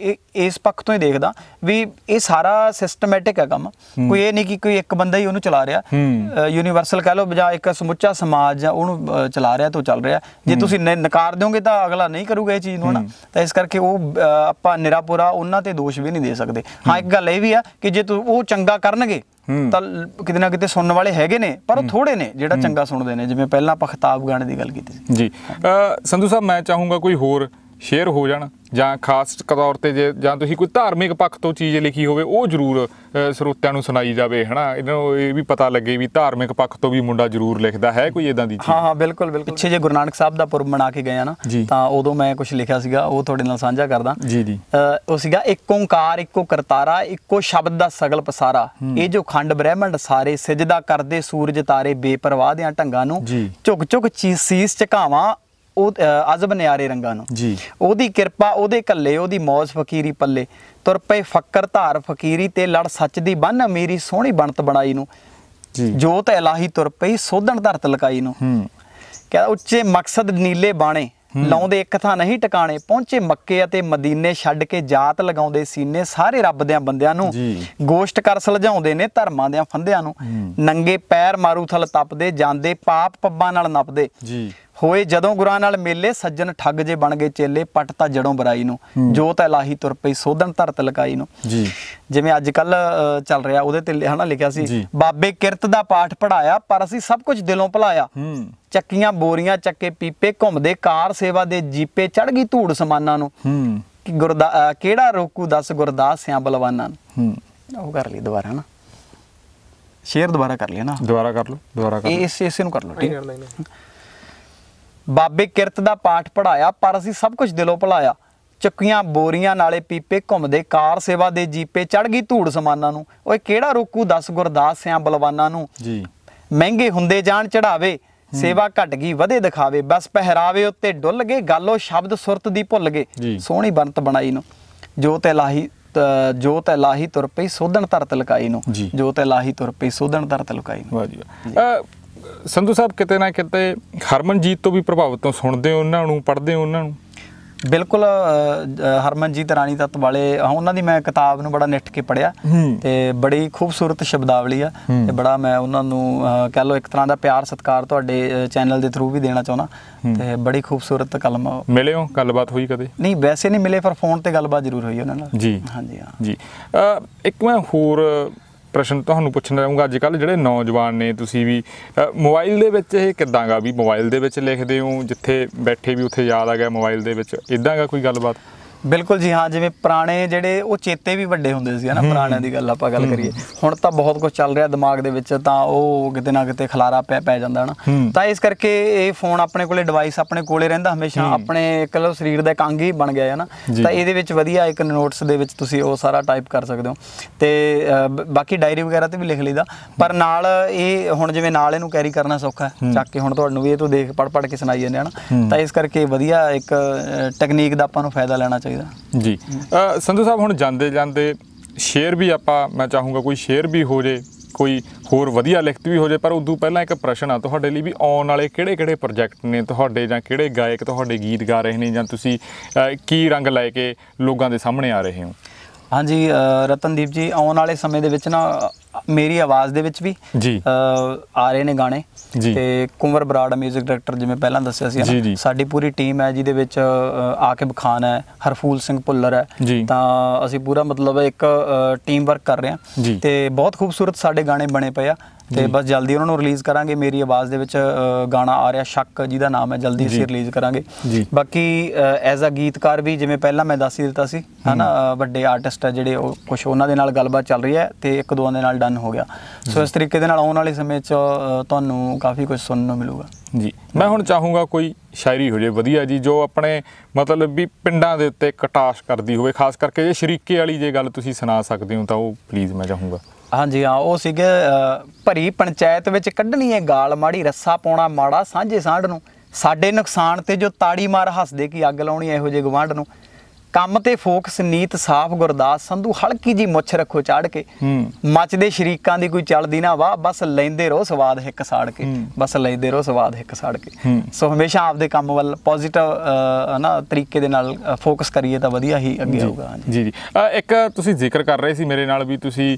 ਇਸ ਪੱਖ ਤੋਂ ਹੀ ਦੇਖਦਾ ਵੀ ਇਹ ਸਾਰਾ ਸਿਸਟਮ ਸਿਸਟਮੈਟਿਕ ਹੈ ਕੰਮ ਕੋਈ ਇਹ ਨਹੀਂ ਕਿ ਕੋਈ ਇੱਕ ਬੰਦਾ ਹੀ ਉਹਨੂੰ ਚਲਾ ਰਿਹਾ ਯੂਨੀਵਰਸਲ ਕਹ ਲਓ ਜਾਂ ਇੱਕ ਸਮੁੱਚਾ ਸਮਾਜ ਉਹਨੂੰ ਚਲਾ ਰਿਹਾ ਤਾਂ ਚੱਲ ਰਿਹਾ ਜੇ ਤੁਸੀਂ ਨਕਾਰ ਦਿਓਗੇ ਤਾਂ ਅਗਲਾ ਨਹੀਂ ਕਰੂਗਾ ਇਹ ਚੀਜ਼ ਨੂੰ ਹਨਾ ਤਾਂ ਇਸ ਕਰਕੇ ਉਹ ਆਪਾਂ ਨਿਰਾਪੁਰਾ ਉਹਨਾਂ ਤੇ ਦੋਸ਼ ਵੀ ਨਹੀਂ ਦੇ ਸਕਦੇ ਹਾਂ ਇੱਕ ਗੱਲ ਇਹ ਵੀ ਆ ਕਿ ਜੇ ਤੂੰ ਉਹ ਚੰਗਾ ਕਰਨਗੇ ਤਾਂ ਕਿਤੇ ਨਾ ਕਿਤੇ ਸੁਣਨ ਵਾਲੇ ਹੈਗੇ ਨੇ ਪਰ ਉਹ ਥੋੜੇ ਨੇ ਜਿਹੜਾ ਚੰਗਾ ਸੁਣਦੇ ਨੇ ਜਿਵੇਂ ਪਹਿਲਾਂ ਆਪਾਂ ਖਤਾਬ ਗਾਣੇ ਦੀ ਗੱਲ ਕੀਤੀ ਸੀ ਜੀ ਸੰਧੂ ਸਾਹਿਬ ਮੈਂ ਚਾਹੂੰਗਾ ਕੋਈ ਹੋਰ ਸ਼ੇਅਰ ਹੋ ਜਾਣ ਜਾਂ ਖਾਸ ਤੌਰ ਤੇ ਜੇ ਜਾਂ ਤੁਸੀਂ ਕੋਈ ਧਾਰਮਿਕ ਪੱਖ ਤੋਂ ਚੀਜ਼ ਲਿਖੀ ਹੋਵੇ ਉਹ ਜ਼ਰੂਰ ਸਰੋਤਿਆਂ ਨੂੰ ਸੁਣਾਈ ਜਾਵੇ ਹਨਾ ਇਹਨਾਂ ਨੂੰ ਇਹ ਵੀ ਪਤਾ ਲੱਗੇ ਵੀ ਧਾਰਮਿਕ ਪੱਖ ਤੋਂ ਵੀ ਮੁੰਡਾ ਜ਼ਰੂਰ ਲਿਖਦਾ ਹੈ ਕੋਈ ਇਦਾਂ ਦੀ ਚੀਜ਼ ਹਾਂ ਹਾਂ ਬਿਲਕੁਲ ਬਿਲਕੁਲ ਪਿੱਛੇ ਜੇ ਗੁਰੂ ਨਾਨਕ ਸਾਹਿਬ ਦਾ ਪੁਰਬ ਮਨਾ ਕੇ ਗਏ ਆ ਨਾ ਤਾਂ ਉਦੋਂ ਮੈਂ ਕੁਝ ਲਿਖਿਆ ਸੀਗਾ ਉਹ ਤੁਹਾਡੇ ਨਾਲ ਸਾਂਝਾ ਕਰਦਾ ਜੀ ਜੀ ਉਹ ਸੀਗਾ ਇੱਕ ਓੰਕਾਰ ਇੱਕੋ ਕਰਤਾਰਾ ਇੱਕੋ ਸ਼ਬਦ ਦਾ ਸਗਲ ਪਸਾਰਾ ਇਹ ਜੋ ਖੰਡ ਬ੍ਰਹਿਮੰਡ ਸਾਰੇ ਸਜਦਾ ਕਰਦੇ ਸੂਰਜ ਤਾਰੇ ਬੇਪਰਵਾਹ ਆ ਢੰਗਾਂ ਨੂੰ ਝੁਕ ਝੁਕ ਚੀਸ ਸੀਸ ਝੁਕਾਵਾਂ ਉਹ ਅਜ਼ਬ ਨਿਆਰੇ ਰੰਗਾਂ ਨੂੰ ਜੀ ਉਹਦੀ ਕਿਰਪਾ ਉਹਦੇ ਕੱਲੇ ਉਹਦੀ ਮੌਜ ਫਕੀਰੀ ਪੱਲੇ ਤੁਰ ਪਏ ਫਕਰ ਧਾਰ ਫਕੀਰੀ ਤੇ ਲੜ ਸੱਚ ਦੀ ਬੰਨ ਅਮੀਰੀ ਸੋਹਣੀ ਬਣਤ ਬਣਾਈ ਨੂੰ ਜੀ ਜੋਤ ਇਲਾਹੀ ਤੁਰ ਪਈ ਸੋਧਣ ਧਰਤ ਲਕਾਈ ਨੂੰ ਹੂੰ ਕਹਿੰਦਾ ਉੱਚੇ ਮਕਸਦ ਨੀਲੇ ਬਾਣੇ ਲਾਉਂਦੇ ਇੱਕ ਥਾਂ ਨਹੀਂ ਟਿਕਾਣੇ ਪਹੁੰਚੇ ਮੱਕੇ ਅਤੇ ਮਦੀਨੇ ਛੱਡ ਕੇ ਜਾਤ ਲਗਾਉਂਦੇ ਸੀਨੇ ਸਾਰੇ ਰੱਬ ਦੇ ਬੰਦਿਆਂ ਨੂੰ ਗੋਸ਼ਟ ਕਰ ਸਲਝਾਉਂਦੇ ਨੇ ਧਰਮਾਂ ਦੇ ਫੰਦਿਆਂ ਨੂੰ ਨੰਗੇ ਪੈਰ ਮਾਰੂ ਥਲ ਤਪਦੇ ਜਾਂਦੇ ਪਾਪ ਪੱਬਾਂ ਨਾਲ ਨਪਦੇ ਜੀ ਹੋਏ ਜਦੋਂ ਗੁਰਾਂ ਨਾਲ ਮੇਲੇ ਸੱਜਣ ਠੱਗ ਜੇ ਬਣ ਗਏ ਚੇਲੇ ਪੱਟ ਤਾਂ ਜੜੋਂ ਬਰਾਈ ਨੂੰ ਜੋਤ ਇਲਾਹੀ ਤੁਰ ਪਈ ਸੋਧਣ ਧਰਤ ਲਗਾਈ ਨੂੰ ਜੀ ਜਿਵੇਂ ਅੱਜ ਕੱਲ ਚੱਲ ਰਿਹਾ ਉਹਦੇ ਤੇ ਹਨਾ ਲਿਖਿਆ ਸੀ ਬਾਬੇ ਕਿਰਤ ਦਾ ਪਾਠ ਪੜਾਇਆ ਪਰ ਅਸੀਂ ਸਭ ਕੁਝ ਦਿਲੋਂ ਭਲਾਇਆ ਚੱਕੀਆਂ ਬੋਰੀਆਂ ਚੱਕੇ ਪੀਪੇ ਘੁੰਮਦੇ ਕਾਰ ਸੇਵਾ ਦੇ ਜੀਪੇ ਚੜ ਗਈ ਧੂੜ ਸਮਾਨਾਂ ਨੂੰ ਕਿ ਗੁਰਦਾ ਕਿਹੜਾ ਰੋਕੂ ਦੱਸ ਗੁਰਦਾਸਿਆਂ ਬਲਵਾਨਾਂ ਨੂੰ ਉਹ ਕਰ ਲਈ ਦੁਬਾਰਾ ਹਨਾ ਸ਼ੇਅਰ ਦੁਬਾਰਾ ਕਰ ਲਿਆ ਨਾ ਦੁਬਾਰਾ ਕਰ ਲਓ ਦੁਬਾਰਾ ਕਰ ਲਓ ਇਸ ਇਸੇ ਨੂੰ ਕਰ ਲਓ ਠੀਕ ਬਾਬੇ ਕਿਰਤ ਦਾ ਪਾਠ ਪੜਾਇਆ ਪਰ ਅਸੀਂ ਸਭ ਕੁਝ ਦਿਲੋਂ ਭੁਲਾਇਆ ਚੱਕੀਆਂ ਬੋਰੀਆਂ ਨਾਲੇ ਪੀਪੇ ਘੁੰਮਦੇ ਕਾਰ ਸੇਵਾ ਦੇ ਜੀਪੇ ਚੜ ਗਈ ਧੂੜ ਸਮਾਨਾਂ ਨੂੰ ਓਏ ਕਿਹੜਾ ਰੋਕੂ ਦਸ ਗੁਰਦਾਸ ਸਿਆਂ ਬਲਵਾਨਾਂ ਨੂੰ ਜੀ ਮਹਿੰਗੇ ਹੁੰਦੇ ਜਾਣ ਚੜਾਵੇ ਸੇਵਾ ਘਟ ਗਈ ਵਧੇ ਦਿਖਾਵੇ ਬਸ ਪਹਿਰਾਵੇ ਉੱਤੇ ਡੁੱਲ ਗਏ ਗੱਲੋ ਸ਼ਬਦ ਸੁਰਤ ਦੀ ਭੁੱਲ ਗਏ ਸੋਹਣੀ ਬੰਤ ਬਣਾਈ ਨੂੰ ਜੋਤ ਇਲਾਹੀ ਜੋਤ ਇਲਾਹੀ ਤੁਰ ਪਈ ਸੋਧਣ ਧਰਤ ਲਕਾਈ ਨੂੰ ਜੋਤ ਇਲਾਹੀ ਤੁਰ ਪਈ ਸੋਧਣ ਧਰਤ ਲਕਾਈ ਨੂੰ ਵਾਹ ਜੀ ਸੰਧੂ ਸਾਹਿਬ ਕਿਤੇ ਨਾ ਕਿਤੇ ਹਰਮਨਜੀਤ ਤੋਂ ਵੀ ਪ੍ਰਭਾਵਿਤ ਹੋ ਸੁਣਦੇ ਹੋ ਉਹਨਾਂ ਨੂੰ ਪੜ੍ਹਦੇ ਹੋ ਉਹਨਾਂ ਨੂੰ ਬਿਲਕੁਲ ਹਰਮਨਜੀਤ ਰਾਣੀ ਤਤ ਵਾਲੇ ਉਹਨਾਂ ਦੀ ਮੈਂ ਕਿਤਾਬ ਨੂੰ ਬੜਾ ਨਿੱਠ ਕੇ ਪੜਿਆ ਤੇ ਬੜੀ ਖੂਬਸੂਰਤ ਸ਼ਬਦਾਵਲੀ ਆ ਤੇ ਬੜਾ ਮੈਂ ਉਹਨਾਂ ਨੂੰ ਕਹ ਲੋ ਇੱਕ ਤਰ੍ਹਾਂ ਦਾ ਪਿਆਰ ਸਤਿਕਾਰ ਤੁਹਾਡੇ ਚੈਨਲ ਦੇ ਥਰੂ ਵੀ ਦੇਣਾ ਚਾਹੁੰਦਾ ਤੇ ਬੜੀ ਖੂਬਸੂਰਤ ਕਲਮ ਮਿਲੇ ਹੋ ਗੱਲਬਾਤ ਹੋਈ ਕਦੇ ਨਹੀਂ ਵੈਸੇ ਨਹੀਂ ਮਿਲੇ ਪਰ ਫੋਨ ਤੇ ਗੱਲਬਾਤ ਜ਼ਰੂਰ ਹੋਈ ਉਹਨਾਂ ਨਾਲ ਜੀ ਹਾਂਜੀ ਹਾਂ ਜੀ ਇੱਕ ਮੈਂ ਹੋਰ ਪ੍ਰਸ਼ਨ ਤੁਹਾਨੂੰ ਪੁੱਛਣਾ ਚਾਹੂੰਗਾ ਅੱਜ ਕੱਲ ਜਿਹੜੇ ਨੌਜਵਾਨ ਨੇ ਤੁਸੀਂ ਵੀ ਮੋਬਾਈਲ ਦੇ ਵਿੱਚ ਇਹ ਕਿਦਾਂਗਾ ਵੀ ਮੋਬਾਈਲ ਦੇ ਵਿੱਚ ਲਿਖਦੇ ਹੋ ਜਿੱਥੇ ਬੈਠੇ ਵੀ ਉੱਥੇ ਯਾਦ ਆ ਗਿਆ ਮੋਬਾਈਲ ਦੇ ਵਿੱਚ ਇਦਾਂਗਾ ਕੋਈ ਗੱਲਬਾਤ ਬਿਲਕੁਲ ਜੀ ਹਾਂ ਜਿਵੇਂ ਪੁਰਾਣੇ ਜਿਹੜੇ ਉਹ ਚੇਤੇ ਵੀ ਵੱਡੇ ਹੁੰਦੇ ਸੀ ਹਨਾ ਪੁਰਾਣਿਆਂ ਦੀ ਗੱਲ ਆਪਾਂ ਗੱਲ ਕਰੀਏ ਹੁਣ ਤਾਂ ਬਹੁਤ ਕੁਝ ਚੱਲ ਰਿਹਾ ਦਿਮਾਗ ਦੇ ਵਿੱਚ ਤਾਂ ਉਹ ਕਿਤੇ ਨਾ ਕਿਤੇ ਖਲਾਰਾ ਪੈ ਪੈ ਜਾਂਦਾ ਹਨਾ ਤਾਂ ਇਸ ਕਰਕੇ ਇਹ ਫੋਨ ਆਪਣੇ ਕੋਲੇ ਡਿਵਾਈਸ ਆਪਣੇ ਕੋਲੇ ਰਹਿੰਦਾ ਹਮੇਸ਼ਾ ਆਪਣੇ ਕਲੋ ਸਰੀਰ ਦਾ ਕੰਗ ਹੀ ਬਣ ਗਿਆ ਹੈ ਤਾਂ ਇਹਦੇ ਵਿੱਚ ਵਧੀਆ ਇੱਕ ਨੋਟਸ ਦੇ ਵਿੱਚ ਤੁਸੀਂ ਉਹ ਸਾਰਾ ਟਾਈਪ ਕਰ ਸਕਦੇ ਹੋ ਤੇ ਬਾਕੀ ਡਾਇਰੀ ਵਗੈਰਾ ਤੇ ਵੀ ਲਿਖ ਲਈਦਾ ਪਰ ਨਾਲ ਇਹ ਹੁਣ ਜਿਵੇਂ ਨਾਲ ਇਹਨੂੰ ਕੈਰੀ ਕਰਨਾ ਸੌਖਾ ਹੈ ਚੱਕ ਕੇ ਹੁਣ ਤੁਹਾਨੂੰ ਵੀ ਇਹ ਤੋਂ ਦੇਖ ਪੜ ਪੜ ਕੇ ਸੁਣਾਈ ਜਾਂਦੇ ਹਨਾ ਤਾਂ ਇਸ ਕਰਕੇ ਵਧੀਆ ਇੱਕ ਟੈਕਨੀਕ ਦਾ ਆਪਾਂ ਨੂੰ ਫਾਇਦਾ ਲੈਣਾ ਚਾਹੀਦਾ ਚਾਹੀਦਾ ਜੀ ਸੰਧੂ ਸਾਹਿਬ ਹੁਣ ਜਾਂਦੇ ਜਾਂਦੇ ਸ਼ੇਅਰ ਵੀ ਆਪਾਂ ਮੈਂ ਚਾਹੂੰਗਾ ਕੋਈ ਸ਼ੇਅਰ ਵੀ ਹੋ ਜੇ ਕੋਈ ਹੋਰ ਵਧੀਆ ਲਿਖਤ ਵੀ ਹੋ ਜੇ ਪਰ ਉਦੋਂ ਪਹਿਲਾਂ ਇੱਕ ਪ੍ਰਸ਼ਨ ਆ ਤੁਹਾਡੇ ਲਈ ਵੀ ਆਉਣ ਵਾਲੇ ਕਿਹੜੇ-ਕਿਹੜੇ ਪ੍ਰੋਜੈਕਟ ਨੇ ਤੁਹਾਡੇ ਜਾਂ ਕਿਹੜੇ ਗਾਇਕ ਤੁਹਾਡੇ ਗੀਤ ਗਾ ਰਹੇ ਨੇ ਜਾਂ ਤੁਸੀਂ ਕੀ ਰੰਗ ਲੈ ਕੇ ਲੋਕਾਂ ਦੇ ਸਾਹਮਣੇ ਆ ਰਹੇ ਹੋ ਹਾਂਜੀ ਰਤਨਦੀਪ ਜੀ ਆਉਣ ਵਾਲੇ ਸਮੇਂ ਦੇ ਵਿੱਚ ਨਾ ਮੇਰੀ ਆਵਾਜ਼ ਦੇ ਵਿੱਚ ਵੀ ਜੀ ਆ ਰਹੇ ਨੇ ਗਾਣੇ ਤੇ ਕੁੰਵਰ ਬਰਾੜ ਮਿਊਜ਼ਿਕ ਡਾਇਰੈਕਟਰ ਜਿਵੇਂ ਪਹਿਲਾਂ ਦੱਸਿਆ ਸੀ ਸਾਡੀ ਪੂਰੀ ਟੀਮ ਹੈ ਜਿਹਦੇ ਵਿੱਚ ਆਕਿਬ ਖਾਨ ਹੈ ਹਰਫੂਲ ਸਿੰਘ ਭੁੱਲਰ ਹੈ ਤਾਂ ਅਸੀਂ ਪੂਰਾ ਮਤਲਬ ਇੱਕ ਟੀਮ ਵਰਕ ਕਰ ਰਹੇ ਹਾਂ ਤੇ ਬਹੁਤ ਖੂਬਸੂਰਤ ਸਾਡੇ ਗਾਣੇ ਬਣੇ ਪਏ ਆ ਤੇ ਬਸ ਜਲਦੀ ਉਹਨਾਂ ਨੂੰ ਰਿਲੀਜ਼ ਕਰਾਂਗੇ ਮੇਰੀ ਆਵਾਜ਼ ਦੇ ਵਿੱਚ ਗਾਣਾ ਆ ਰਿਹਾ ਸ਼ੱਕ ਜਿਹਦਾ ਨਾਮ ਹੈ ਜਲਦੀ ਅਸੀਂ ਰਿਲੀਜ਼ ਕਰਾਂਗੇ ਬਾਕੀ ਐਜ਼ ਅ ਗੀਤਕਾਰ ਵੀ ਜਿਵੇਂ ਪਹਿਲਾਂ ਮੈਂ ਦੱਸ ਹੀ ਦਿੱਤਾ ਸੀ ਹਨਾ ਵੱਡੇ ਆਰਟਿਸਟ ਆ ਜਿਹੜੇ ਉਹ ਕੁਝ ਉਹਨਾਂ ਦੇ ਨਾਲ ਗੱਲਬਾਤ ਚੱਲ ਰਹੀ ਹੈ ਤੇ ਇੱਕ ਦੋ ਦੇ ਨਾਲ ਡਨ ਹੋ ਗਿਆ ਸੋ ਇਸ ਤਰੀਕੇ ਦੇ ਨਾਲ ਆਉਣ ਵਾਲੇ ਸਮੇਂ 'ਚ ਤੁਹਾਨੂੰ ਕਾਫੀ ਕੁਝ ਸੁਣਨ ਨੂੰ ਮਿਲੂਗਾ ਜੀ ਮੈਂ ਹੁਣ ਚਾਹੂੰਗਾ ਕੋਈ ਸ਼ਾਇਰੀ ਹੋ ਜੇ ਵਧੀਆ ਜੀ ਜੋ ਆਪਣੇ ਮਤਲਬ ਵੀ ਪਿੰਡਾਂ ਦੇ ਉੱਤੇ ਕਟਾਸ਼ ਕਰਦੀ ਹੋਵੇ ਖਾਸ ਕਰਕੇ ਜੇ ਸ਼ਰੀਕੇ ਵਾਲੀ ਜੇ ਗੱਲ ਤੁਸੀਂ ਸੁਣਾ ਸਕਦੇ ਹੋ ਤਾਂ ਉਹ ਪਲੀਜ਼ ਮੈਂ ਚਾਹੂੰਗਾ ਹਾਂਜੀ ਹਾਂ ਉਹ ਸੀਗੇ ਭਰੀ ਪੰਚਾਇਤ ਵਿੱਚ ਕੱਢਣੀ ਹੈ ਗਾਲ ਮਾੜੀ ਰੱਸਾ ਪਾਉਣਾ ਮਾੜਾ ਸਾਂਝੇ ਸਾਂਢ ਨੂੰ ਸਾਡੇ ਨੁਕਸਾਨ ਤੇ ਜੋ ਤਾੜੀ ਮਾਰ ਹੱਸਦੇ ਕੀ ਅੱਗ ਲਾਉਣੀ ਇਹੋ ਜੇ ਗਵਾਂਢ ਨੂੰ ਕੰਮ ਤੇ ਫੋਕਸ ਨੀਤ ਸਾਫ ਗੁਰਦਾਸ ਸੰਧੂ ਹਲਕੀ ਜੀ ਮੁੱਛ ਰੱਖੋ ਚਾੜ ਕੇ ਮੱਚਦੇ ਸ਼ਰੀਕਾਂ ਦੀ ਕੋਈ ਚੱਲਦੀ ਨਾ ਵਾਹ ਬਸ ਲੈਂਦੇ ਰਹੋ ਸਵਾਦ ਇੱਕ ਸਾੜ ਕੇ ਬਸ ਲੈਂਦੇ ਰਹੋ ਸਵਾਦ ਇੱਕ ਸਾੜ ਕੇ ਸੋ ਹਮੇਸ਼ਾ ਆਪਦੇ ਕੰਮ ਵੱਲ ਪੋਜ਼ਿਟਿਵ ਹਨਾ ਤਰੀਕੇ ਦੇ ਨਾਲ ਫੋਕਸ ਕਰੀਏ ਤਾਂ ਵਧੀਆ ਹੀ ਅੱਗੇ ਆਊਗਾ ਜੀ ਜੀ ਇੱਕ ਤੁਸੀਂ ਜ਼ਿਕਰ ਕਰ ਰਹੇ ਸੀ ਮੇਰੇ ਨਾਲ ਵੀ ਤੁਸੀਂ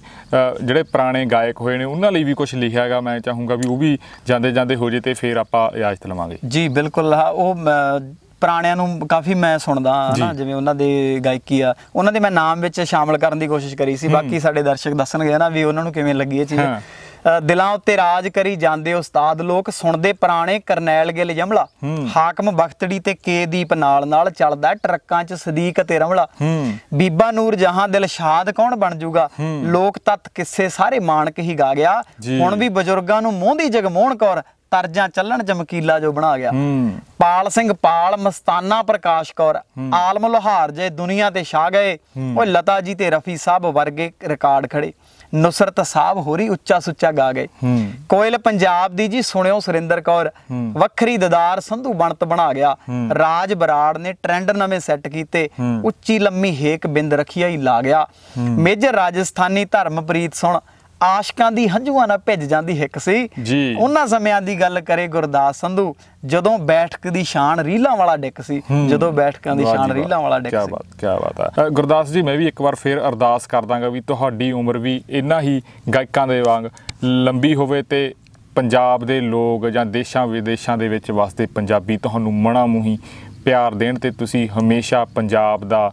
ਜਿਹੜੇ ਪੁਰਾਣੇ ਗਾਇਕ ਹੋਏ ਨੇ ਉਹਨਾਂ ਲਈ ਵੀ ਕੁਝ ਲਿਖਿਆ ਹੈਗਾ ਮੈਂ ਚਾਹੂੰਗਾ ਵੀ ਉਹ ਵੀ ਜਾਂਦੇ ਜਾਂਦੇ ਹੋ ਜੇ ਤੇ ਫੇਰ ਆਪਾਂ ਇਜਾਜ਼ਤ ਲਵਾਂਗੇ ਜੀ ਬਿਲਕੁਲ ਉਹ ਪੁਰਾਣਿਆਂ ਨੂੰ ਕਾਫੀ ਮੈਂ ਸੁਣਦਾ ਨਾ ਜਿਵੇਂ ਉਹਨਾਂ ਦੇ ਗਾਇਕੀ ਆ ਉਹਨਾਂ ਦੇ ਮੈਂ ਨਾਮ ਵਿੱਚ ਸ਼ਾਮਲ ਕਰਨ ਦੀ ਕੋਸ਼ਿਸ਼ ਕਰੀ ਸੀ ਬਾਕੀ ਸਾਡੇ ਦਰਸ਼ਕ ਦੱਸਣਗੇ ਨਾ ਵੀ ਉਹਨਾਂ ਨੂੰ ਕਿਵੇਂ ਲੱਗੀ ਇਹ ਚੀਜ਼ ਦਿਲਾਂ ਉੱਤੇ ਰਾਜ ਕਰੀ ਜਾਂਦੇ ਉਸਤਾਦ ਲੋਕ ਸੁਣਦੇ ਪੁਰਾਣੇ ਕਰਨੈਲ ਗਿੱਲ ਜਮਲਾ ਹਾਕਮ ਬਖਤੜੀ ਤੇ ਕੇ ਦੀਪ ਨਾਲ ਨਾਲ ਚੱਲਦਾ ਟਰੱਕਾਂ 'ਚ ਸਦੀਕ ਤੇ ਰਮਲਾ ਬੀਬਾ ਨੂਰ ਜਹਾਂ ਦਿਲਸ਼ਾਦ ਕੌਣ ਬਣ ਜੂਗਾ ਲੋਕ ਤਤ ਕਿੱਸੇ ਸਾਰੇ ਮਾਨਕ ਹੀ ਗਾ ਗਿਆ ਹੁਣ ਵੀ ਬਜ਼ੁਰਗਾਂ ਨੂੰ ਮੋਹਦੀ ਜਗਮੋਹਣ ਕੌਰ ਤਰਜਾਂ ਚੱਲਣ ਜਮਕੀਲਾ ਜੋ ਬਣਾ ਗਿਆ ਪਾਲ ਸਿੰਘ ਪਾਲ ਮਸਤਾਨਾ ਪ੍ਰਕਾਸ਼ ਕੌਰ ਆਲਮ ਲੋਹਾਰ ਜੇ ਦੁਨੀਆ ਤੇ ਛਾ ਗਏ ਉਹ ਲਤਾ ਜੀ ਤੇ ਰਫੀ ਸਾਹਿਬ ਵਰਗੇ ਰਿਕਾਰਡ ਖੜੇ ਨੁਸਰਤ ਸਾਹਿਬ ਹੋਰੀ ਉੱਚਾ ਸੁੱਚਾ ਗਾ ਗਏ ਕੋਇਲ ਪੰਜਾਬ ਦੀ ਜੀ ਸੁਣਿਓ ਸੁਰਿੰਦਰ ਕੌਰ ਵੱਖਰੀ ਦਦਾਰ ਸੰਧੂ ਬਣਤ ਬਣਾ ਗਿਆ ਰਾਜ ਬਰਾੜ ਨੇ ਟ੍ਰੈਂਡ ਨਵੇਂ ਸੈੱਟ ਕੀਤੇ ਉੱਚੀ ਲੰਮੀ ਹੇਕ ਬਿੰਦ ਰਖਿਆ ਹੀ ਲਾ ਗਿਆ ਮੇਜਰ ਰਾਜਸਥਾਨੀ ਧਰਮਪ੍ਰੀਤ ਸੁਣ ਆਸ਼ਕਾਂ ਦੀ ਹੰਝੂਆਂ ਨਾਲ ਭਿੱਜ ਜਾਂਦੀ ਹਿੱਕ ਸੀ ਉਹਨਾਂ ਸਮਿਆਂ ਦੀ ਗੱਲ ਕਰੇ ਗੁਰਦਾਸ ਸੰਧੂ ਜਦੋਂ ਬੈਠਕ ਦੀ ਸ਼ਾਨ ਰੀਲਾਂ ਵਾਲਾ ਡਿੱਕ ਸੀ ਜਦੋਂ ਬੈਠਕਾਂ ਦੀ ਸ਼ਾਨ ਰੀਲਾਂ ਵਾਲਾ ਡਿੱਕ ਸੀ ਕੀ ਬਾਤ ਕੀ ਬਾਤ ਹੈ ਗੁਰਦਾਸ ਜੀ ਮੈਂ ਵੀ ਇੱਕ ਵਾਰ ਫੇਰ ਅਰਦਾਸ ਕਰਦਾਗਾ ਵੀ ਤੁਹਾਡੀ ਉਮਰ ਵੀ ਇੰਨਾ ਹੀ ਗਾਇਕਾਂ ਦੇ ਵਾਂਗ ਲੰਬੀ ਹੋਵੇ ਤੇ ਪੰਜਾਬ ਦੇ ਲੋਕ ਜਾਂ ਦੇਸ਼ਾਂ ਵਿਦੇਸ਼ਾਂ ਦੇ ਵਿੱਚ ਵਸਦੇ ਪੰਜਾਬੀ ਤੁਹਾਨੂੰ ਮਣਾ ਮੂਹੀ ਪਿਆਰ ਦੇਣ ਤੇ ਤੁਸੀਂ ਹਮੇਸ਼ਾ ਪੰਜਾਬ ਦਾ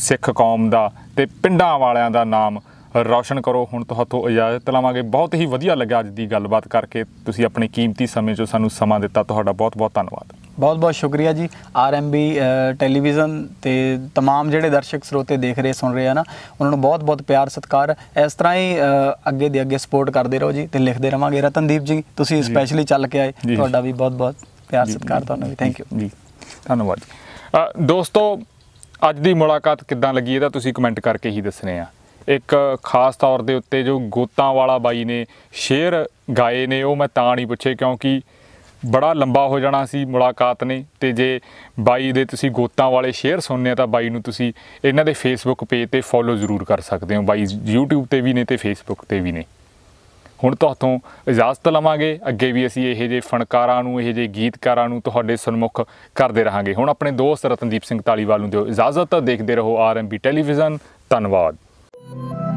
ਸਿੱਖ ਕੌਮ ਦਾ ਤੇ ਪਿੰਡਾਂ ਵਾਲਿਆਂ ਦਾ ਨਾਮ ਰੌਸ਼ਨ ਕਰੋ ਹੁਣ ਤੁਹਾਤੋਂ ਇਜਾਜ਼ਤ ਲਵਾਂਗੇ ਬਹੁਤ ਹੀ ਵਧੀਆ ਲੱਗਾ ਅੱਜ ਦੀ ਗੱਲਬਾਤ ਕਰਕੇ ਤੁਸੀਂ ਆਪਣੇ ਕੀਮਤੀ ਸਮੇਂ 'ਚੋਂ ਸਾਨੂੰ ਸਮਾਂ ਦਿੱਤਾ ਤੁਹਾਡਾ ਬਹੁਤ-ਬਹੁਤ ਧੰਨਵਾਦ ਬਹੁਤ ਬਹੁਤ ਸ਼ੁਕਰੀਆ ਜੀ ਆਰਐਮਬੀ ਟੈਲੀਵਿਜ਼ਨ ਤੇ तमाम ਜਿਹੜੇ ਦਰਸ਼ਕ ਸਰੋਤੇ ਦੇਖ ਰਹੇ ਸੁਣ ਰਹੇ ਆ ਨਾ ਉਹਨਾਂ ਨੂੰ ਬਹੁਤ ਬਹੁਤ ਪਿਆਰ ਸਤਿਕਾਰ ਇਸ ਤਰ੍ਹਾਂ ਹੀ ਅੱਗੇ ਦੇ ਅੱਗੇ ਸਪੋਰਟ ਕਰਦੇ ਰਹੋ ਜੀ ਤੇ ਲਿਖਦੇ ਰਵਾਂਗੇ ਰਤਨਦੀਪ ਜੀ ਤੁਸੀਂ ਸਪੈਸ਼ਲੀ ਚੱਲ ਕੇ ਆਏ ਤੁਹਾਡਾ ਵੀ ਬਹੁਤ ਬਹੁਤ ਪਿਆਰ ਸਤਿਕਾਰ ਤੁਹਾਨੂੰ ਵੀ ਥੈਂਕ ਯੂ ਜੀ ਧੰਨਵਾਦ ਦੋਸਤੋ ਅੱਜ ਦੀ ਮੁਲਾਕਾਤ ਕਿੱਦਾਂ ਲੱਗੀ ਇਹਦਾ ਤੁਸੀਂ ਕਮੈਂਟ ਕਰਕੇ ਹੀ ਦੱਸਣੇ ਆ ਇੱਕ ਖਾਸ ਤੌਰ ਦੇ ਉੱਤੇ ਜੋ ਗੋਤਾਂ ਵਾਲਾ ਬਾਈ ਨੇ ਸ਼ੇਰ ਗਾਏ ਨੇ ਉਹ ਮੈਂ ਤਾਂ ਨਹੀਂ ਪੁੱਛੇ ਕਿਉਂਕਿ ਬੜਾ ਲੰਬਾ ਹੋ ਜਾਣਾ ਸੀ ਮੁਲਾਕਾਤ ਨੇ ਤੇ ਜੇ ਬਾਈ ਦੇ ਤੁਸੀਂ ਗੋਤਾਂ ਵਾਲੇ ਸ਼ੇਅਰ ਸੁਣਨੇ ਆ ਤਾਂ ਬਾਈ ਨੂੰ ਤੁਸੀਂ ਇਹਨਾਂ ਦੇ ਫੇਸਬੁੱਕ ਪੇਜ ਤੇ ਫੋਲੋ ਜ਼ਰੂਰ ਕਰ ਸਕਦੇ ਹੋ ਬਾਈ YouTube ਤੇ ਵੀ ਨੇ ਤੇ ਫੇਸਬੁੱਕ ਤੇ ਵੀ ਨੇ ਹੁਣ ਤੁਹਾਤੋਂ ਇਜਾਜ਼ਤ ਲਵਾਂਗੇ ਅੱਗੇ ਵੀ ਅਸੀਂ ਇਹੋ ਜਿਹੇ ਫਨਕਾਰਾਂ ਨੂੰ ਇਹੋ ਜਿਹੇ ਗੀਤਕਾਰਾਂ ਨੂੰ ਤੁਹਾਡੇ ਸਨਮੁਖ ਕਰਦੇ ਰਹਾਂਗੇ ਹੁਣ ਆਪਣੇ ਦੋਸਤ ਰਤਨਦੀਪ ਸਿੰਘ ਤਾਲੀਵਾਲ ਨੂੰ ਦਿਓ ਇਜਾਜ਼ਤ ਦੇਖਦੇ ਰਹੋ ਆਰਐਮਬੀ ਟੈਲੀਵਿਜ਼ਨ ਧੰਨਵਾਦ Thank you.